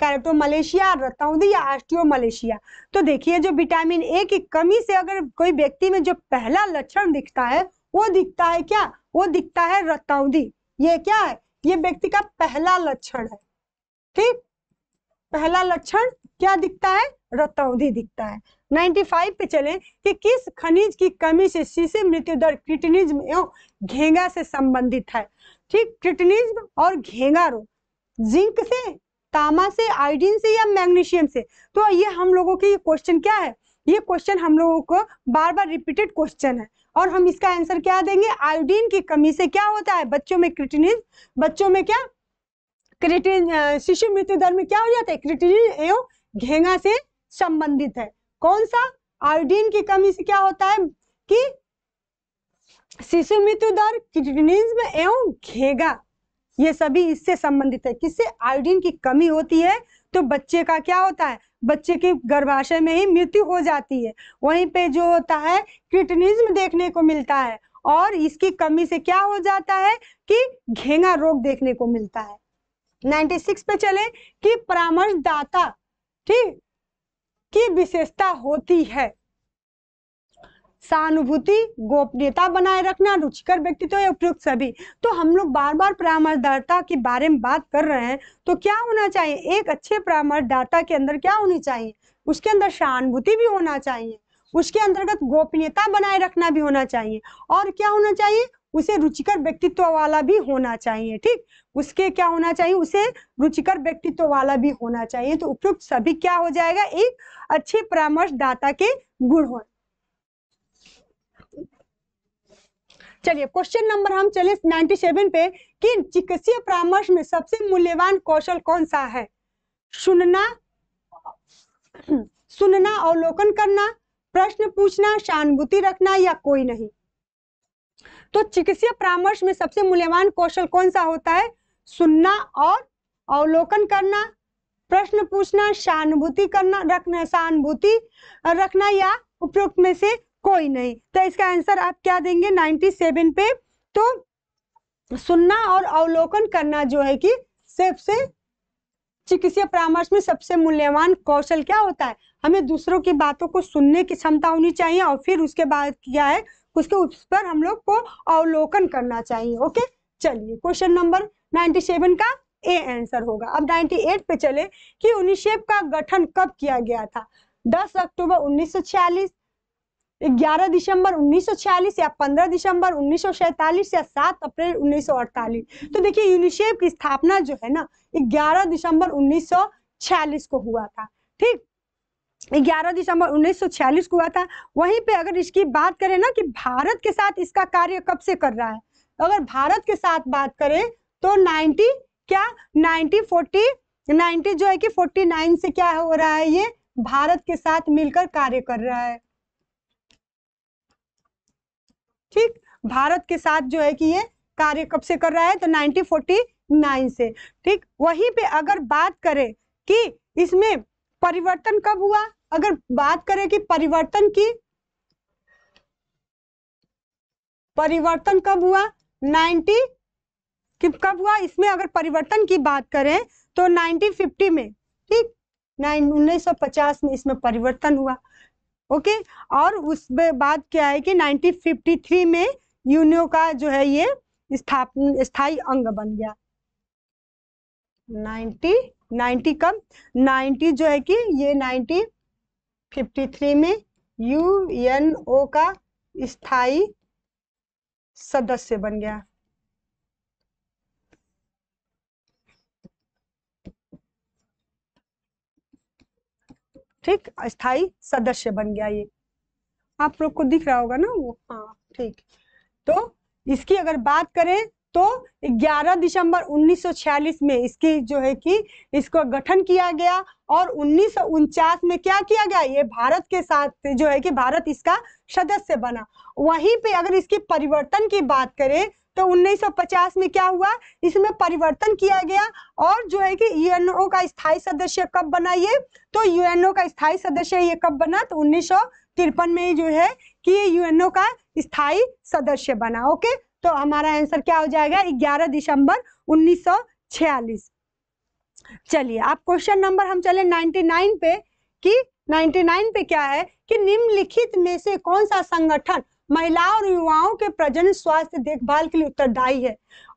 कैरेटो मलेशिया रतौदी या मलेशिया तो देखिए जो विटामिन ए की कमी से अगर कोई व्यक्ति में जो पहला लक्षण दिखता है वो दिखता है क्या वो दिखता है रतौंधी ये क्या है ये व्यक्ति का पहला लक्षण है ठीक पहला लक्षण क्या दिखता है रतौंधी दिखता है 95 पे चले कि किस खनिज की कमी से शीशे मृत्यु दर किटनिज्म एवं घेंगा से संबंधित है ठीक क्रिटनिज्म और घेंगा रोग जिंक से तामा से आयोडीन से या मैग्नीशियम से तो ये हम लोगों के क्वेश्चन क्या है ये क्वेश्चन हम लोगों को बार बार रिपीटेड क्वेश्चन है और हम इसका आंसर क्या देंगे आयोडीन की कमी से क्या होता है बच्चों में क्रिटिनिज बच्चों में क्या क्रिटिन शिशु मृत्यु दर में क्या हो जाता है क्रिटिनिज एवं घेंगा से संबंधित है कौन सा आयोडीन की कमी से क्या होता है कि शिशु मृत्यु दर क्रिटिनिज्म एवं घेगा ये सभी इससे संबंधित है किससे आयोडीन की कमी होती है तो बच्चे का क्या होता है बच्चे की गर्भाशय में ही मृत्यु हो जाती है वहीं पे जो होता है किटनिज्म देखने को मिलता है और इसकी कमी से क्या हो जाता है कि घेंगा रोग देखने को मिलता है 96 पे चले कि परामर्शदाता ठीक की विशेषता होती है सहानुभूति गोपनीयता बनाए रखना रुचिकर व्यक्तित्व तो या उपयुक्त सभी तो हम लोग बार बार परामर्शदाता के बारे में बात कर रहे हैं तो क्या होना चाहिए एक अच्छे परामर्शदाता के अंदर क्या होनी चाहिए उसके अंदर सहानुभूति भी होना चाहिए उसके अंतर्गत गोपनीयता बनाए रखना भी होना चाहिए और क्या होना चाहिए उसे रुचिकर व्यक्तित्व वाला भी होना चाहिए ठीक उसके क्या होना चाहिए उसे रुचिकर व्यक्तित्व वाला भी होना चाहिए तो उपयुक्त सभी क्या हो जाएगा एक अच्छे परामर्शदाता के गुण हो चलिए क्वेश्चन नंबर हम चले 97 पे कि चिकित्सीय परामर्श में सबसे मूल्यवान कौशल कौन सा है सुनना सुनना अवलोकन करना प्रश्न पूछना सहानुभूति रखना या कोई नहीं तो चिकित्सीय परामर्श में सबसे मूल्यवान कौशल कौन सा होता है सुनना और अवलोकन करना प्रश्न पूछना सहानुभूति करना रखना सहानुभूति रखना या उपयुक्त में से कोई नहीं तो इसका आंसर आप क्या देंगे 97 पे तो सुनना और अवलोकन करना जो है कि सबसे चिकित्सीय परामर्श में सबसे मूल्यवान कौशल क्या होता है हमें दूसरों की बातों को सुनने की क्षमता होनी चाहिए और फिर उसके बाद क्या है उसके उस पर हम लोग को अवलोकन करना चाहिए ओके चलिए क्वेश्चन नंबर 97 का ए आंसर होगा अब 98 पे चले कि यूनिसेफ का गठन कब किया गया था 10 अक्टूबर 1946 11 दिसंबर 1946 या 15 दिसंबर 1947 या 7 अप्रैल 1948 तो देखिए यूनिसेफ की स्थापना जो है ना 11 दिसंबर 1946 को हुआ था ठीक 11 दिसंबर 1946 को हुआ था वहीं पे अगर इसकी बात करें ना कि भारत के साथ इसका कार्य कब से कर रहा है अगर भारत के साथ बात करें तो 90 क्या 40 90 जो है कि 49 से क्या हो रहा है ये भारत के साथ मिलकर कार्य कर रहा है ठीक भारत के साथ जो है कि ये कार्य कब से कर रहा है तो 1949 से ठीक वहीं पे अगर बात करें कि इसमें परिवर्तन कब हुआ अगर बात करें कि परिवर्तन की परिवर्तन कब हुआ 90 कि कब हुआ इसमें अगर परिवर्तन की बात करें तो 1950 में ठीक नाइन 1950 में इसमें परिवर्तन हुआ ओके और उस बाद क्या है कि 1953 में यूनियो का जो है ये स्थापन स्थाई अंग बन गया 90 90 कम 90 जो है कि ये 1953 में यूएनओ का स्थाई सदस्य बन गया ठीक स्थाई सदस्य बन गया ये आप लोग को दिख रहा होगा ना वो हाँ ठीक तो इसकी अगर बात करें तो 11 दिसंबर 1946 में इसकी जो है कि इसको गठन किया गया और उन्नीस में क्या किया गया ये भारत के साथ जो है कि भारत इसका सदस्य बना वहीं पे अगर इसके परिवर्तन की बात करें तो 1950 में क्या हुआ इसमें परिवर्तन किया गया और जो है कि यूएनओ का स्थायी सदस्य कब बना ये तो यूएनओ का स्थायी सदस्य ये कब बना तो उन्नीस में ही जो है कि ये यूएनओ का स्थायी सदस्य बना ओके तो हमारा आंसर क्या हो जाएगा 11 दिसंबर 1946 चलिए आप क्वेश्चन नंबर हम चले 99 पे कि 99 पे क्या है कि निम्नलिखित में से कौन सा संगठन महिलाओं और युवाओं के प्रजन स्वास्थ्य देखभाल के लिए उत्तरदायी है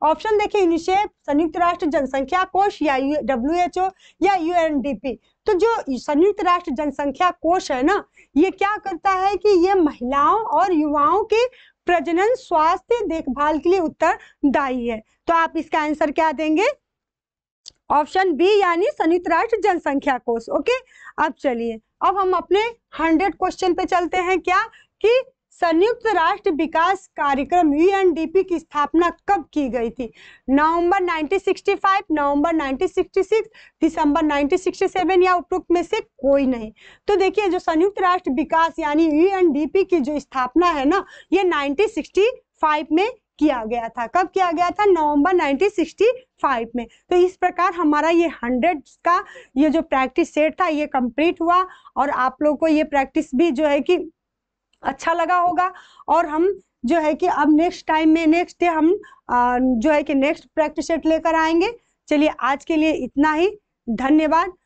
ऑप्शन देखिए यूनिसेफ संयुक्त राष्ट्र जनसंख्या कोष या डब्ल्यू एच ओ या यूएनडीपी तो जो संयुक्त राष्ट्र जनसंख्या कोष है ना ये क्या करता है कि ये महिलाओं और युवाओं के प्रजनन स्वास्थ्य देखभाल के लिए उत्तरदायी है तो आप इसका आंसर क्या देंगे ऑप्शन बी यानी संयुक्त राष्ट्र जनसंख्या कोष ओके अब चलिए अब हम अपने हंड्रेड क्वेश्चन पे चलते हैं क्या कि संयुक्त राष्ट्र विकास कार्यक्रम यूएनडीपी की स्थापना कब की गई थी नवंबर 1965, नवंबर 1966, दिसंबर 1967 या उपरोक्त में से कोई नहीं तो देखिए जो संयुक्त राष्ट्र विकास यानी यूएनडीपी की जो स्थापना है ना ये 1965 में किया गया था कब किया गया था नवंबर 1965 में तो इस प्रकार हमारा ये हंड्रेड का ये जो प्रैक्टिस सेट था ये कंप्लीट हुआ और आप लोगों को ये प्रैक्टिस भी जो है कि अच्छा लगा होगा और हम जो है कि अब नेक्स्ट टाइम में नेक्स्ट डे हम जो है कि नेक्स्ट प्रैक्टिस सेट लेकर आएंगे चलिए आज के लिए इतना ही धन्यवाद